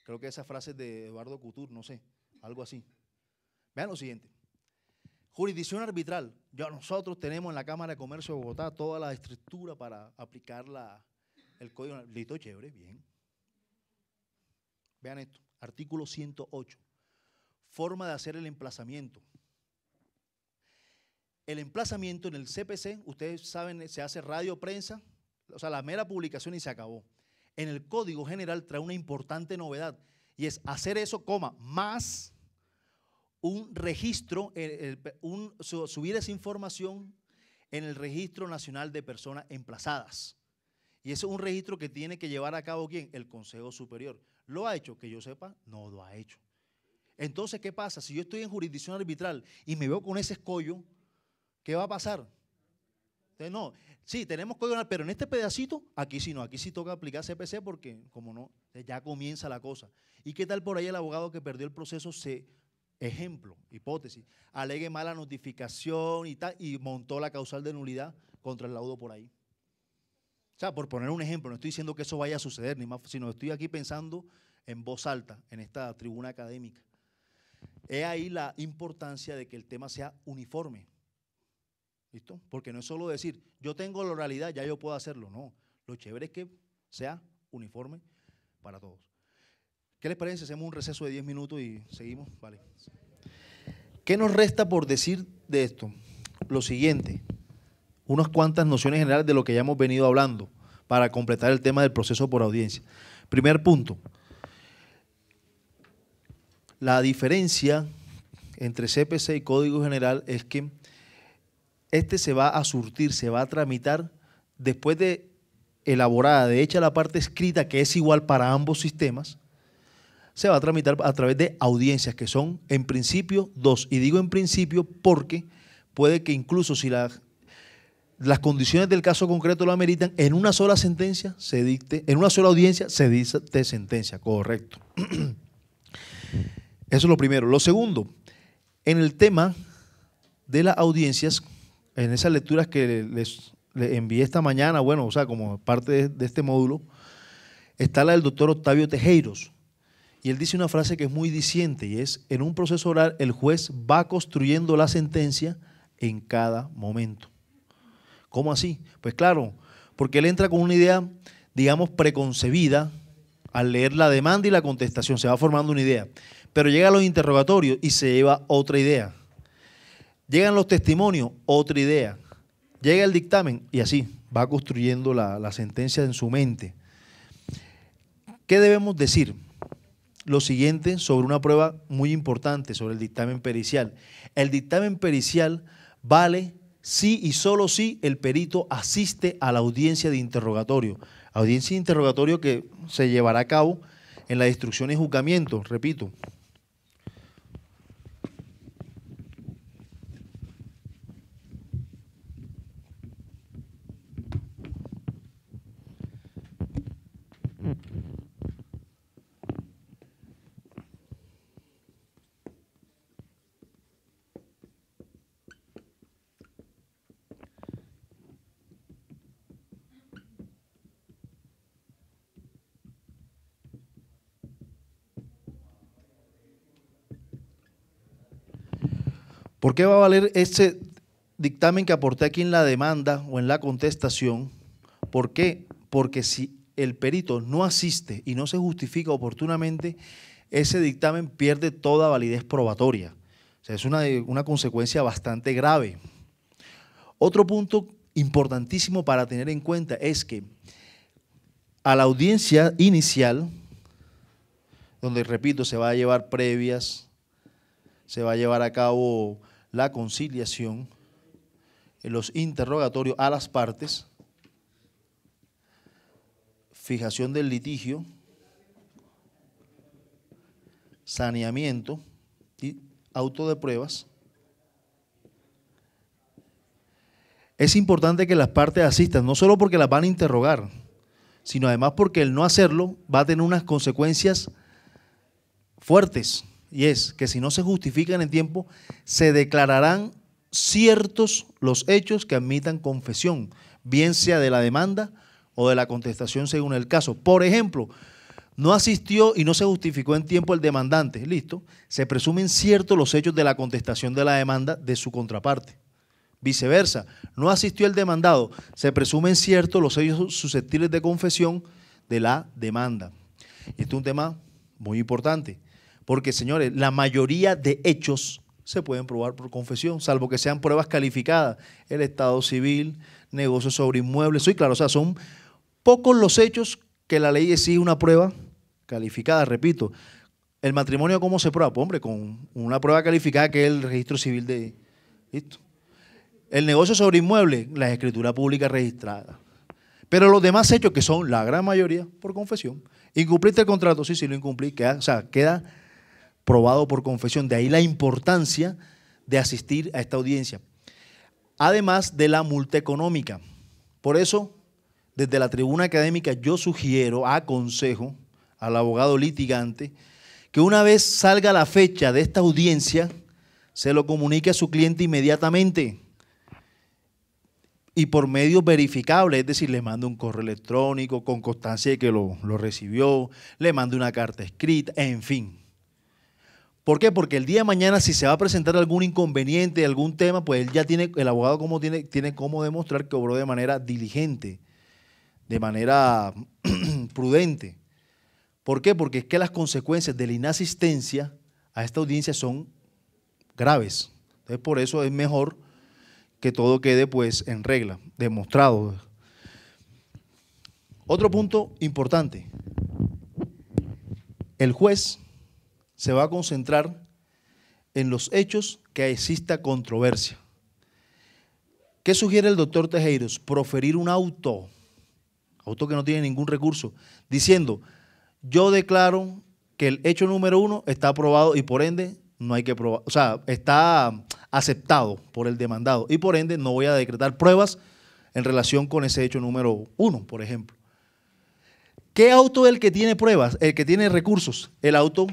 Creo que esa frase de Eduardo Couture, no sé, algo así. Vean lo siguiente. Jurisdicción arbitral. Ya nosotros tenemos en la Cámara de Comercio de Bogotá toda la estructura para aplicar el código. Listo, chévere, bien. Vean esto, artículo 108. Forma de hacer el emplazamiento. El emplazamiento en el CPC, ustedes saben, se hace radio prensa, o sea, la mera publicación y se acabó. En el Código General trae una importante novedad y es hacer eso, coma, más un registro, subir esa información en el Registro Nacional de Personas Emplazadas. Y ese es un registro que tiene que llevar a cabo quién? El Consejo Superior. ¿Lo ha hecho? Que yo sepa, no lo ha hecho. Entonces, ¿qué pasa? Si yo estoy en jurisdicción arbitral y me veo con ese escollo, ¿qué va a pasar? no, sí, tenemos código pero en este pedacito, aquí sí no, aquí sí toca aplicar CPC porque, como no, ya comienza la cosa. ¿Y qué tal por ahí el abogado que perdió el proceso se Ejemplo, hipótesis, alegue mala notificación y tal, y montó la causal de nulidad contra el laudo por ahí. O sea, por poner un ejemplo, no estoy diciendo que eso vaya a suceder, ni más, sino estoy aquí pensando en voz alta, en esta tribuna académica. He ahí la importancia de que el tema sea uniforme. ¿Listo? Porque no es solo decir, yo tengo la oralidad, ya yo puedo hacerlo. No, lo chévere es que sea uniforme para todos. ¿Qué les parece? Hacemos un receso de 10 minutos y seguimos. Vale. ¿Qué nos resta por decir de esto? Lo siguiente, unas cuantas nociones generales de lo que ya hemos venido hablando para completar el tema del proceso por audiencia. Primer punto, la diferencia entre CPC y Código General es que este se va a surtir, se va a tramitar después de elaborada, de hecha la parte escrita, que es igual para ambos sistemas, se va a tramitar a través de audiencias, que son en principio dos. Y digo en principio porque puede que incluso si las las condiciones del caso concreto lo ameritan, en una sola sentencia se dicte, en una sola audiencia se dicte sentencia, correcto. Eso es lo primero. Lo segundo, en el tema de las audiencias, en esas lecturas que les, envié esta mañana, bueno, o sea, como parte de, este módulo, está la del doctor Octavio Tejeros, y él dice una frase que es muy diciente y es, en un proceso oral el juez va construyendo la sentencia en cada momento. ¿Cómo así? Pues claro, porque él entra con una idea, digamos, preconcebida al leer la demanda y la contestación, se va formando una idea. Pero llega a los interrogatorios y se lleva otra idea. Llegan los testimonios, otra idea. Llega el dictamen y así va construyendo la, la sentencia en su mente. ¿Qué debemos decir? lo siguiente sobre una prueba muy importante, sobre el dictamen pericial. El dictamen pericial vale sí y solo si el perito asiste a la audiencia de interrogatorio. Audiencia de interrogatorio que se llevará a cabo en la instrucción y juzgamiento, repito, ¿Por qué va a valer ese dictamen que aporté aquí en la demanda o en la contestación? ¿Por qué? Porque si el perito no asiste y no se justifica oportunamente, ese dictamen pierde toda validez probatoria. O sea, es una, una consecuencia bastante grave. Otro punto importantísimo para tener en cuenta es que a la audiencia inicial, donde repito, se va a llevar previas, se va a llevar a cabo la conciliación, los interrogatorios a las partes, fijación del litigio, saneamiento y auto de pruebas. Es importante que las partes asistan, no solo porque las van a interrogar, sino además porque el no hacerlo va a tener unas consecuencias fuertes y es que si no se justifican en tiempo, se declararán ciertos los hechos que admitan confesión, bien sea de la demanda o de la contestación según el caso. Por ejemplo, no asistió y no se justificó en tiempo el demandante, listo, se presumen ciertos los hechos de la contestación de la demanda de su contraparte. Viceversa, no asistió el demandado, se presumen ciertos los hechos susceptibles de confesión de la demanda. Este es un tema muy importante. Porque, señores, la mayoría de hechos se pueden probar por confesión, salvo que sean pruebas calificadas. El estado civil, negocios sobre inmuebles. Soy claro, o sea, son pocos los hechos que la ley exige una prueba calificada, repito. ¿El matrimonio cómo se prueba? Pues, hombre, con una prueba calificada que es el registro civil de... ¿Listo? El negocio sobre inmuebles, la escritura pública registrada. Pero los demás hechos, que son la gran mayoría, por confesión. ¿Incumpliste el contrato? Sí, sí, lo incumplí. o sea, queda probado por confesión. De ahí la importancia de asistir a esta audiencia. Además de la multa económica. Por eso, desde la tribuna académica yo sugiero, aconsejo al abogado litigante, que una vez salga la fecha de esta audiencia, se lo comunique a su cliente inmediatamente y por medio verificable, es decir, le mando un correo electrónico con constancia de que lo, recibió, le mando una carta escrita, en fin. ¿Por qué? Porque el día de mañana, si se va a presentar algún inconveniente, algún tema, pues ya tiene, el abogado tiene, tiene cómo demostrar que obró de manera diligente, de manera prudente. ¿Por qué? Porque es que las consecuencias de la inasistencia a esta audiencia son graves. Entonces, por eso es mejor que todo quede pues en regla, demostrado. Otro punto importante. El juez se va a concentrar en los hechos que exista controversia. ¿Qué sugiere el doctor Tejeiros? Proferir un auto, auto que no tiene ningún recurso, diciendo, yo declaro que el hecho número uno está aprobado y por ende no hay que probar, o sea, está aceptado por el demandado y por ende no voy a decretar pruebas en relación con ese hecho número uno, por ejemplo. ¿Qué auto es el que tiene pruebas, el que tiene recursos? El auto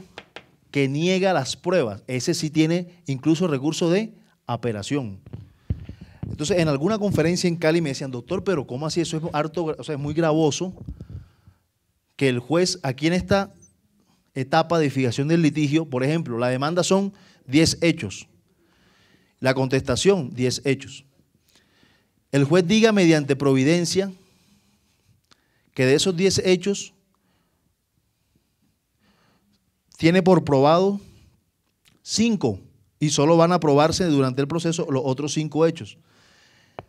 que niega las pruebas, ese sí tiene incluso recurso de apelación. Entonces, en alguna conferencia en Cali me decían, doctor, pero ¿cómo así? Eso es, harto, o sea, es muy gravoso que el juez, aquí en esta etapa de fijación del litigio, por ejemplo, la demanda son 10 hechos, la contestación 10 hechos. El juez diga mediante providencia que de esos 10 hechos, tiene por probado cinco y solo van a probarse durante el proceso los otros cinco hechos.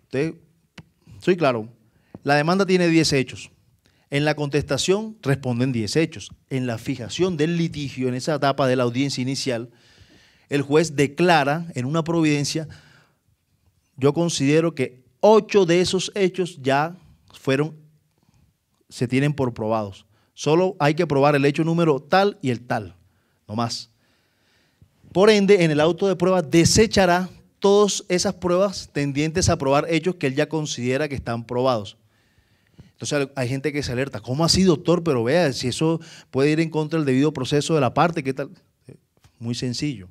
Estoy soy claro, la demanda tiene diez hechos. En la contestación responden diez hechos. En la fijación del litigio, en esa etapa de la audiencia inicial, el juez declara en una providencia, yo considero que ocho de esos hechos ya fueron, se tienen por probados. Solo hay que probar el hecho número tal y el tal no más. Por ende, en el auto de prueba desechará todas esas pruebas tendientes a probar hechos que él ya considera que están probados. Entonces hay gente que se alerta, ¿cómo así doctor? Pero vea, si eso puede ir en contra del debido proceso de la parte, ¿qué tal? Eh, muy sencillo.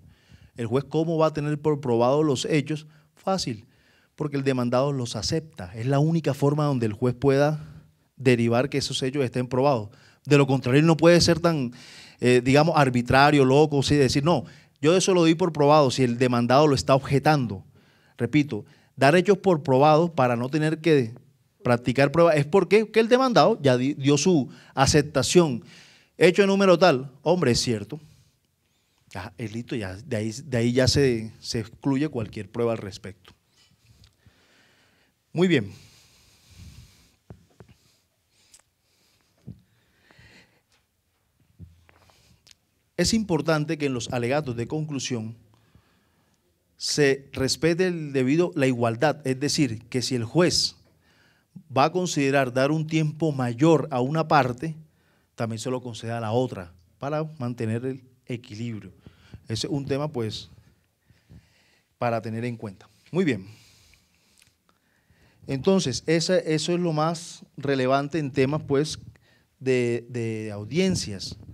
El juez, ¿cómo va a tener por probados los hechos? Fácil, porque el demandado los acepta. Es la única forma donde el juez pueda derivar que esos hechos estén probados. De lo contrario, no puede ser tan, eh, digamos, arbitrario, loco, sí, decir, no, yo eso lo di por probado si el demandado lo está objetando. Repito, dar hechos por probados para no tener que practicar pruebas es porque que el demandado ya dio su aceptación. Hecho de número tal, hombre, es cierto. Ya, es listo, ya, de, ahí, de ahí ya se, se excluye cualquier prueba al respecto. Muy bien. es importante que en los alegatos de conclusión se respete el debido la igualdad, es decir, que si el juez va a considerar dar un tiempo mayor a una parte, también se lo conceda a la otra para mantener el equilibrio. Ese es un tema pues para tener en cuenta. Muy bien. Entonces, eso es lo más relevante en temas pues de, de audiencias.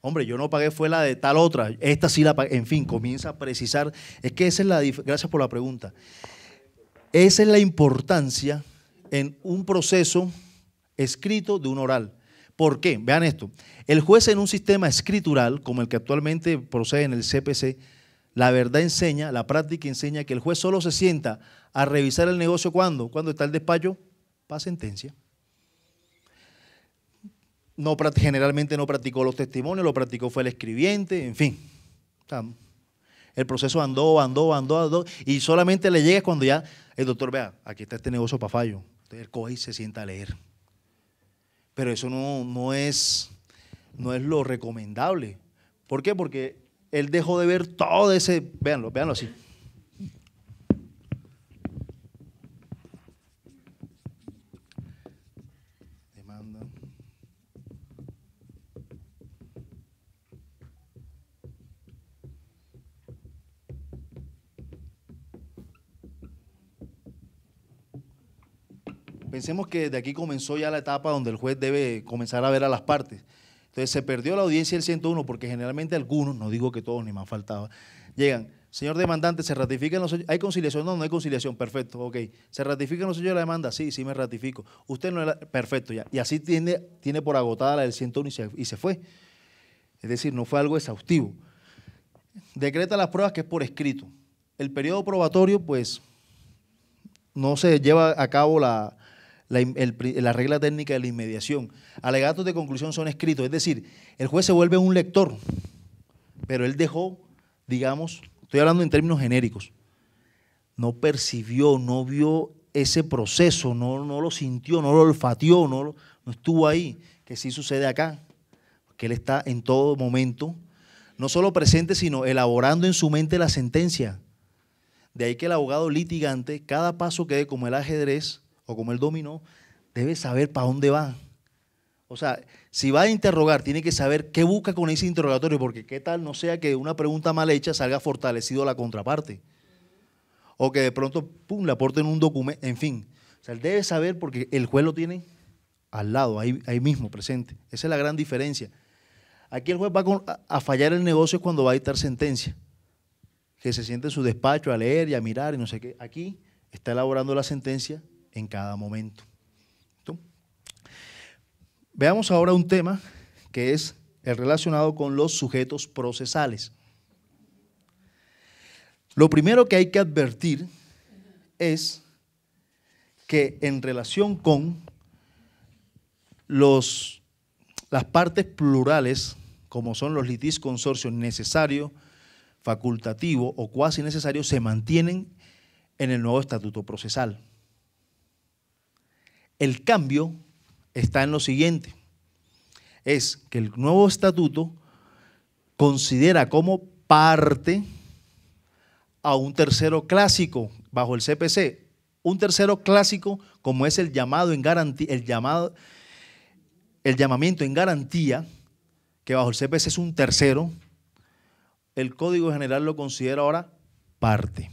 Hombre, yo no pagué, fue la de tal otra. Esta sí la pagué. En fin, comienza a precisar. Es que esa es la Gracias por la pregunta. Esa es la importancia en un proceso escrito de un oral. ¿Por qué? Vean esto. El juez en un sistema escritural, como el que actualmente procede en el CPC, la verdad enseña, la práctica enseña que el juez solo se sienta a revisar el negocio cuando, cuando está el despacho, para sentencia generalmente no practicó los testimonios, lo practicó fue el escribiente, en fin. El proceso andó, andó, andó, andó, y solamente le llega cuando ya el doctor vea, aquí está este negocio para fallo. Él coge y se sienta a leer. Pero eso no, no, es, no es lo recomendable. ¿Por qué? Porque él dejó de ver todo ese, véanlo, véanlo así. Pensemos que de aquí comenzó ya la etapa donde el juez debe comenzar a ver a las partes. Entonces se perdió la audiencia del 101 porque generalmente algunos, no digo que todos, ni más faltaba, llegan. Señor demandante, ¿se ratifican los hechos? ¿Hay conciliación? No, no hay conciliación. Perfecto, ok. ¿Se ratifican los hechos la demanda? Sí, sí me ratifico. Usted no... Era... Perfecto, ya. Y así tiene, tiene por agotada la del 101 y se fue. Es decir, no fue algo exhaustivo. Decreta las pruebas que es por escrito. El periodo probatorio, pues, no se lleva a cabo la, la, regla técnica de la inmediación. Alegatos de conclusión son escritos, es decir, el juez se vuelve un lector, pero él dejó, digamos, estoy hablando en términos genéricos, no percibió, no vio ese proceso, no, no lo sintió, no lo olfateó, no, estuvo ahí, que sí sucede acá, que él está en todo momento, no solo presente, sino elaborando en su mente la sentencia. De ahí que el abogado litigante, cada paso que dé como el ajedrez, o como el dominó, debe saber para dónde va. O sea, si va a interrogar, tiene que saber qué busca con ese interrogatorio, porque qué tal no sea que una pregunta mal hecha salga fortalecido a la contraparte. O que de pronto, pum, le aporten un documento, en fin. O sea, él debe saber porque el juez lo tiene al lado, ahí, ahí mismo, presente. Esa es la gran diferencia. Aquí el juez va a fallar el negocio cuando va a dictar sentencia, que se siente en su despacho a leer y a mirar y no sé qué. Aquí está elaborando la sentencia en cada momento. Veamos ahora un tema que es el relacionado con los sujetos procesales. Lo primero que hay que advertir es que en relación con los, las partes plurales, como son los litis consorcios necesarios, facultativo o cuasi necesario, se mantienen en el nuevo estatuto procesal. El cambio está en lo siguiente. Es que el nuevo estatuto considera como parte a un tercero clásico bajo el CPC. Un tercero clásico como es el llamado en garantía, el llamamiento en garantía, que bajo el CPC es un tercero, el Código General lo considera ahora parte.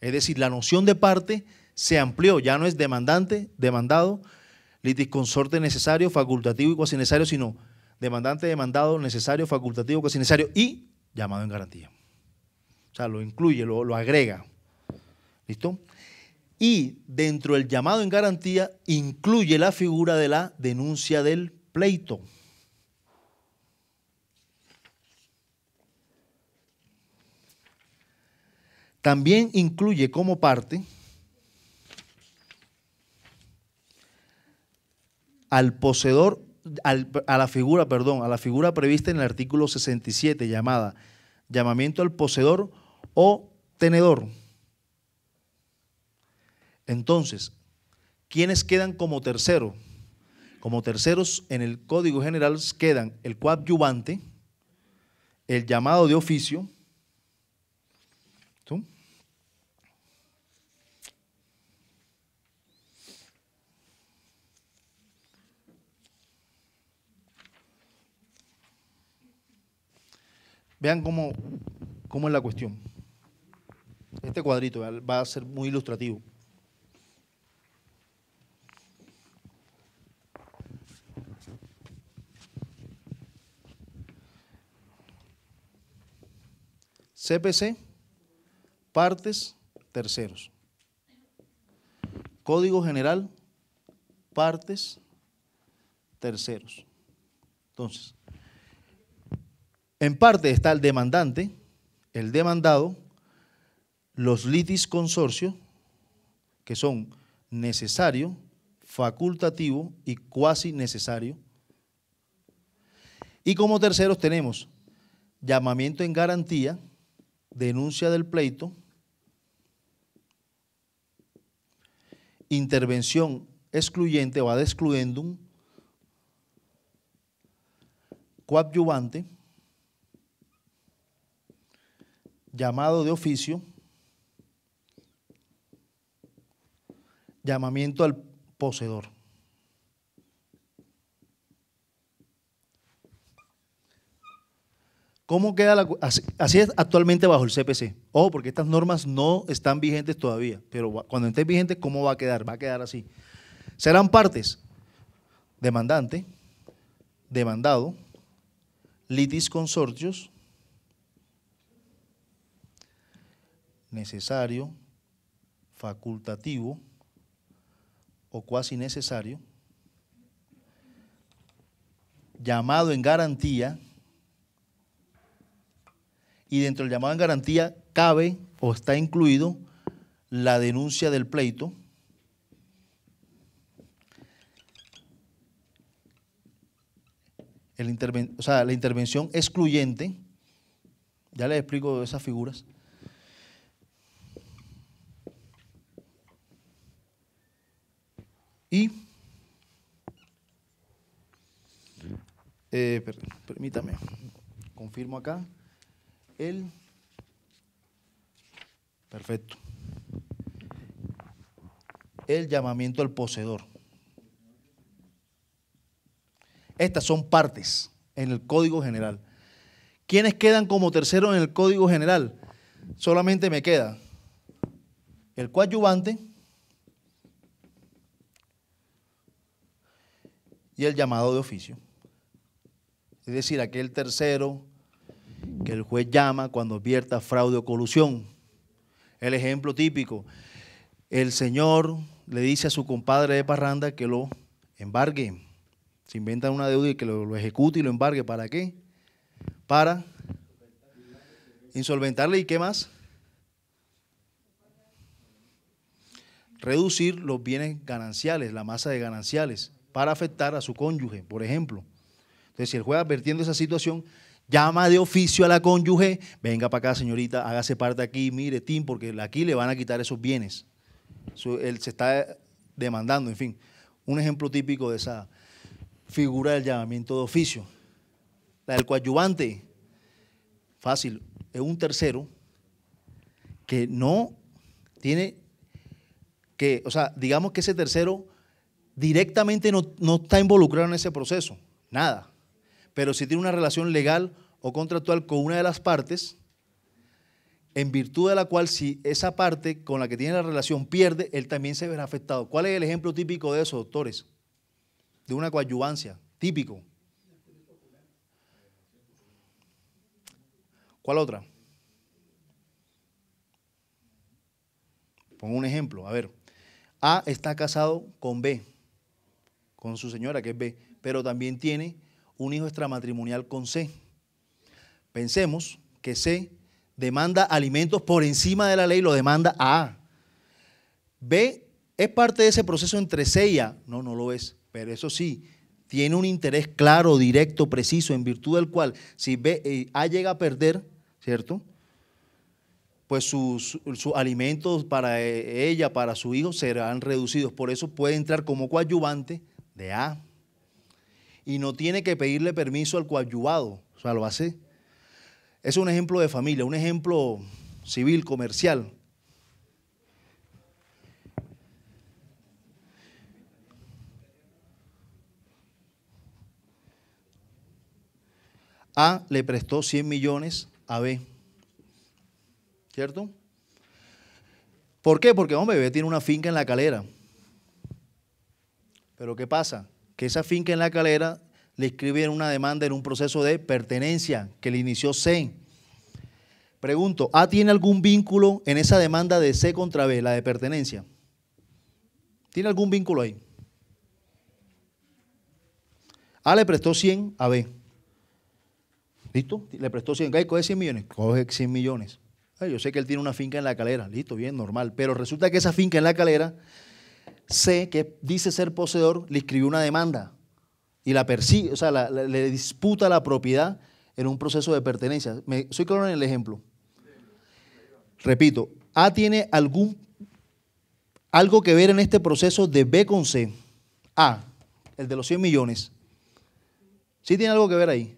Es decir, la noción de parte se amplió, ya no es demandante, demandado, litisconsorte necesario, facultativo y cuasi necesario, sino demandante, demandado, necesario, facultativo, cuasi necesario y llamado en garantía. O sea, lo incluye, lo, lo agrega. ¿Listo? Y dentro del llamado en garantía incluye la figura de la denuncia del pleito. También incluye como parte al poseedor, a la figura, perdón, a la figura prevista en el artículo 67 llamada llamamiento al poseedor o tenedor. Entonces, ¿quiénes quedan como tercero? Como terceros en el Código General quedan el coadyuvante, el llamado de oficio, Vean cómo, cómo es la cuestión. Este cuadrito va a ser muy ilustrativo. CPC, partes, terceros. Código general, partes, terceros. Entonces, en parte está el demandante, el demandado, los litis consorcio, que son necesario, facultativo y cuasi necesario. Y como terceros tenemos llamamiento en garantía, denuncia del pleito, intervención excluyente o ad excluendum, coadyuvante, llamado de oficio, llamamiento al poseedor. ¿Cómo queda la, así, es actualmente bajo el CPC? Ojo, porque estas normas no están vigentes todavía, pero cuando estén vigentes, ¿cómo va a quedar? Va a quedar así. Serán partes demandante, demandado, litis consortios, necesario, facultativo o cuasi necesario, llamado en garantía, y dentro del llamado en garantía cabe o está incluido la denuncia del pleito, el o sea, la intervención excluyente, ya les explico esas figuras, Y. Eh, permítame. Confirmo acá. El. Perfecto. El llamamiento al poseedor. Estas son partes en el Código General. ¿Quiénes quedan como terceros en el Código General? Solamente me queda el coadyuvante y el llamado de oficio. Es decir, aquel tercero que el juez llama cuando advierta fraude o colusión. El ejemplo típico, el señor le dice a su compadre de parranda que lo embargue. Se inventa una deuda y que lo, lo ejecute y lo embargue. ¿Para qué? Para insolventarle y qué más? Reducir los bienes gananciales, la masa de gananciales para afectar a su cónyuge, por ejemplo. Entonces, si el juez advirtiendo esa situación, llama de oficio a la cónyuge, venga para acá, señorita, hágase parte aquí, mire, Tim, porque aquí le van a quitar esos bienes. Él se está demandando, en fin. Un ejemplo típico de esa figura del llamamiento de oficio. La del coadyuvante, fácil, es un tercero que no tiene que, o sea, digamos que ese tercero directamente no, está involucrado en ese proceso, nada. Pero si tiene una relación legal o contractual con una de las partes, en virtud de la cual si esa parte con la que tiene la relación pierde, él también se verá afectado. ¿Cuál es el ejemplo típico de eso, doctores? De una coadyuvancia, típico. ¿Cuál otra? Pongo un ejemplo, a ver. A está casado con B con su señora, que es B, pero también tiene un hijo extramatrimonial con C. Pensemos que C demanda alimentos por encima de la ley, lo demanda A. B es parte de ese proceso entre C y A. No, no lo es, pero eso sí, tiene un interés claro, directo, preciso, en virtud del cual si B, eh, A llega a perder, ¿cierto? Pues sus, sus alimentos para eh, ella, para su hijo, serán reducidos. Por eso puede entrar como coadyuvante de A. Y no tiene que pedirle permiso al coadyuvado, o sea, lo hace. Es un ejemplo de familia, un ejemplo civil, comercial. A le prestó 100 millones a B. ¿Cierto? ¿Por qué? Porque, hombre, B tiene una finca en la calera. Pero ¿qué pasa? Que esa finca en la calera le escribieron una demanda en un proceso de pertenencia que le inició C. Pregunto, ¿A tiene algún vínculo en esa demanda de C contra B, la de pertenencia? ¿Tiene algún vínculo ahí? A le prestó 100 a B. ¿Listo? Le prestó 100. ¿Coge 100 millones? Coge 100 millones. yo sé que él tiene una finca en la calera. Listo, bien, normal. Pero resulta que esa finca en la calera C, que dice ser poseedor, le escribió una demanda y la persigue, o sea, le disputa la propiedad en un proceso de pertenencia. Me, soy claro en el ejemplo. Repito, A tiene algún algo que ver en este proceso de B con C. A, el de los 100 millones. ¿Sí tiene algo que ver ahí?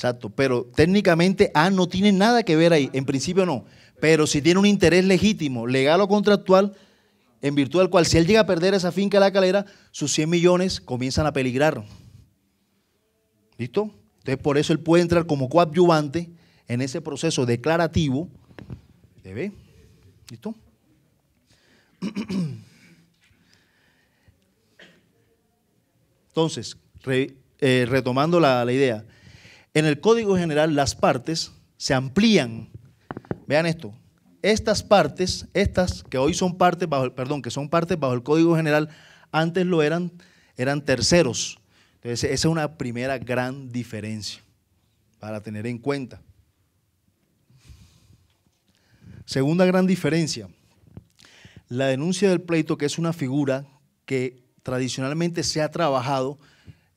Exacto, pero técnicamente A ah, no tiene nada que ver ahí, en principio no, pero si tiene un interés legítimo, legal o contractual, en virtud del cual si él llega a perder esa finca de la calera, sus 100 millones comienzan a peligrar. ¿Listo? Entonces por eso él puede entrar como coadyuvante en ese proceso declarativo. ¿Ve? ¿Listo? Entonces, eh, retomando la, la idea, en el Código General las partes se amplían. Vean esto. Estas partes, estas que hoy son partes bajo, perdón, que son partes bajo el Código General, antes lo eran, eran terceros. Entonces, esa es una primera gran diferencia para tener en cuenta. Segunda gran diferencia, la denuncia del pleito, que es una figura que tradicionalmente se ha trabajado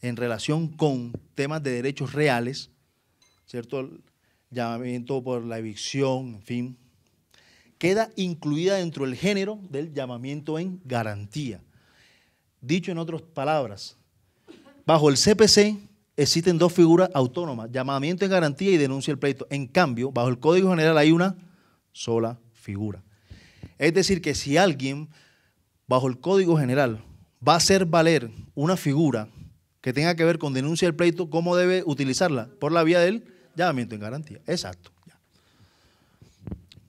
en relación con temas de derechos reales, ¿cierto? El llamamiento por la evicción, en fin, queda incluida dentro del género del llamamiento en garantía. Dicho en otras palabras, bajo el CPC existen dos figuras autónomas, llamamiento en garantía y denuncia del pleito. En cambio, bajo el Código General hay una sola figura. Es decir, que si alguien bajo el Código General va a hacer valer una figura que tenga que ver con denuncia del pleito, ¿cómo debe utilizarla? Por la vía del llamamiento en garantía. Exacto.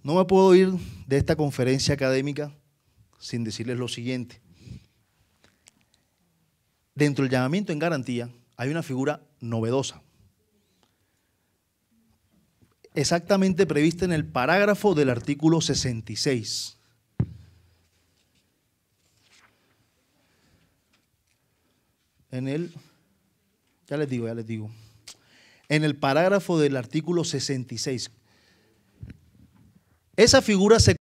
No me puedo ir de esta conferencia académica sin decirles lo siguiente. Dentro del llamamiento en garantía hay una figura novedosa, exactamente prevista en el parágrafo del artículo 66. En el ya les digo, ya les digo. En el parágrafo del artículo 66. Esa figura se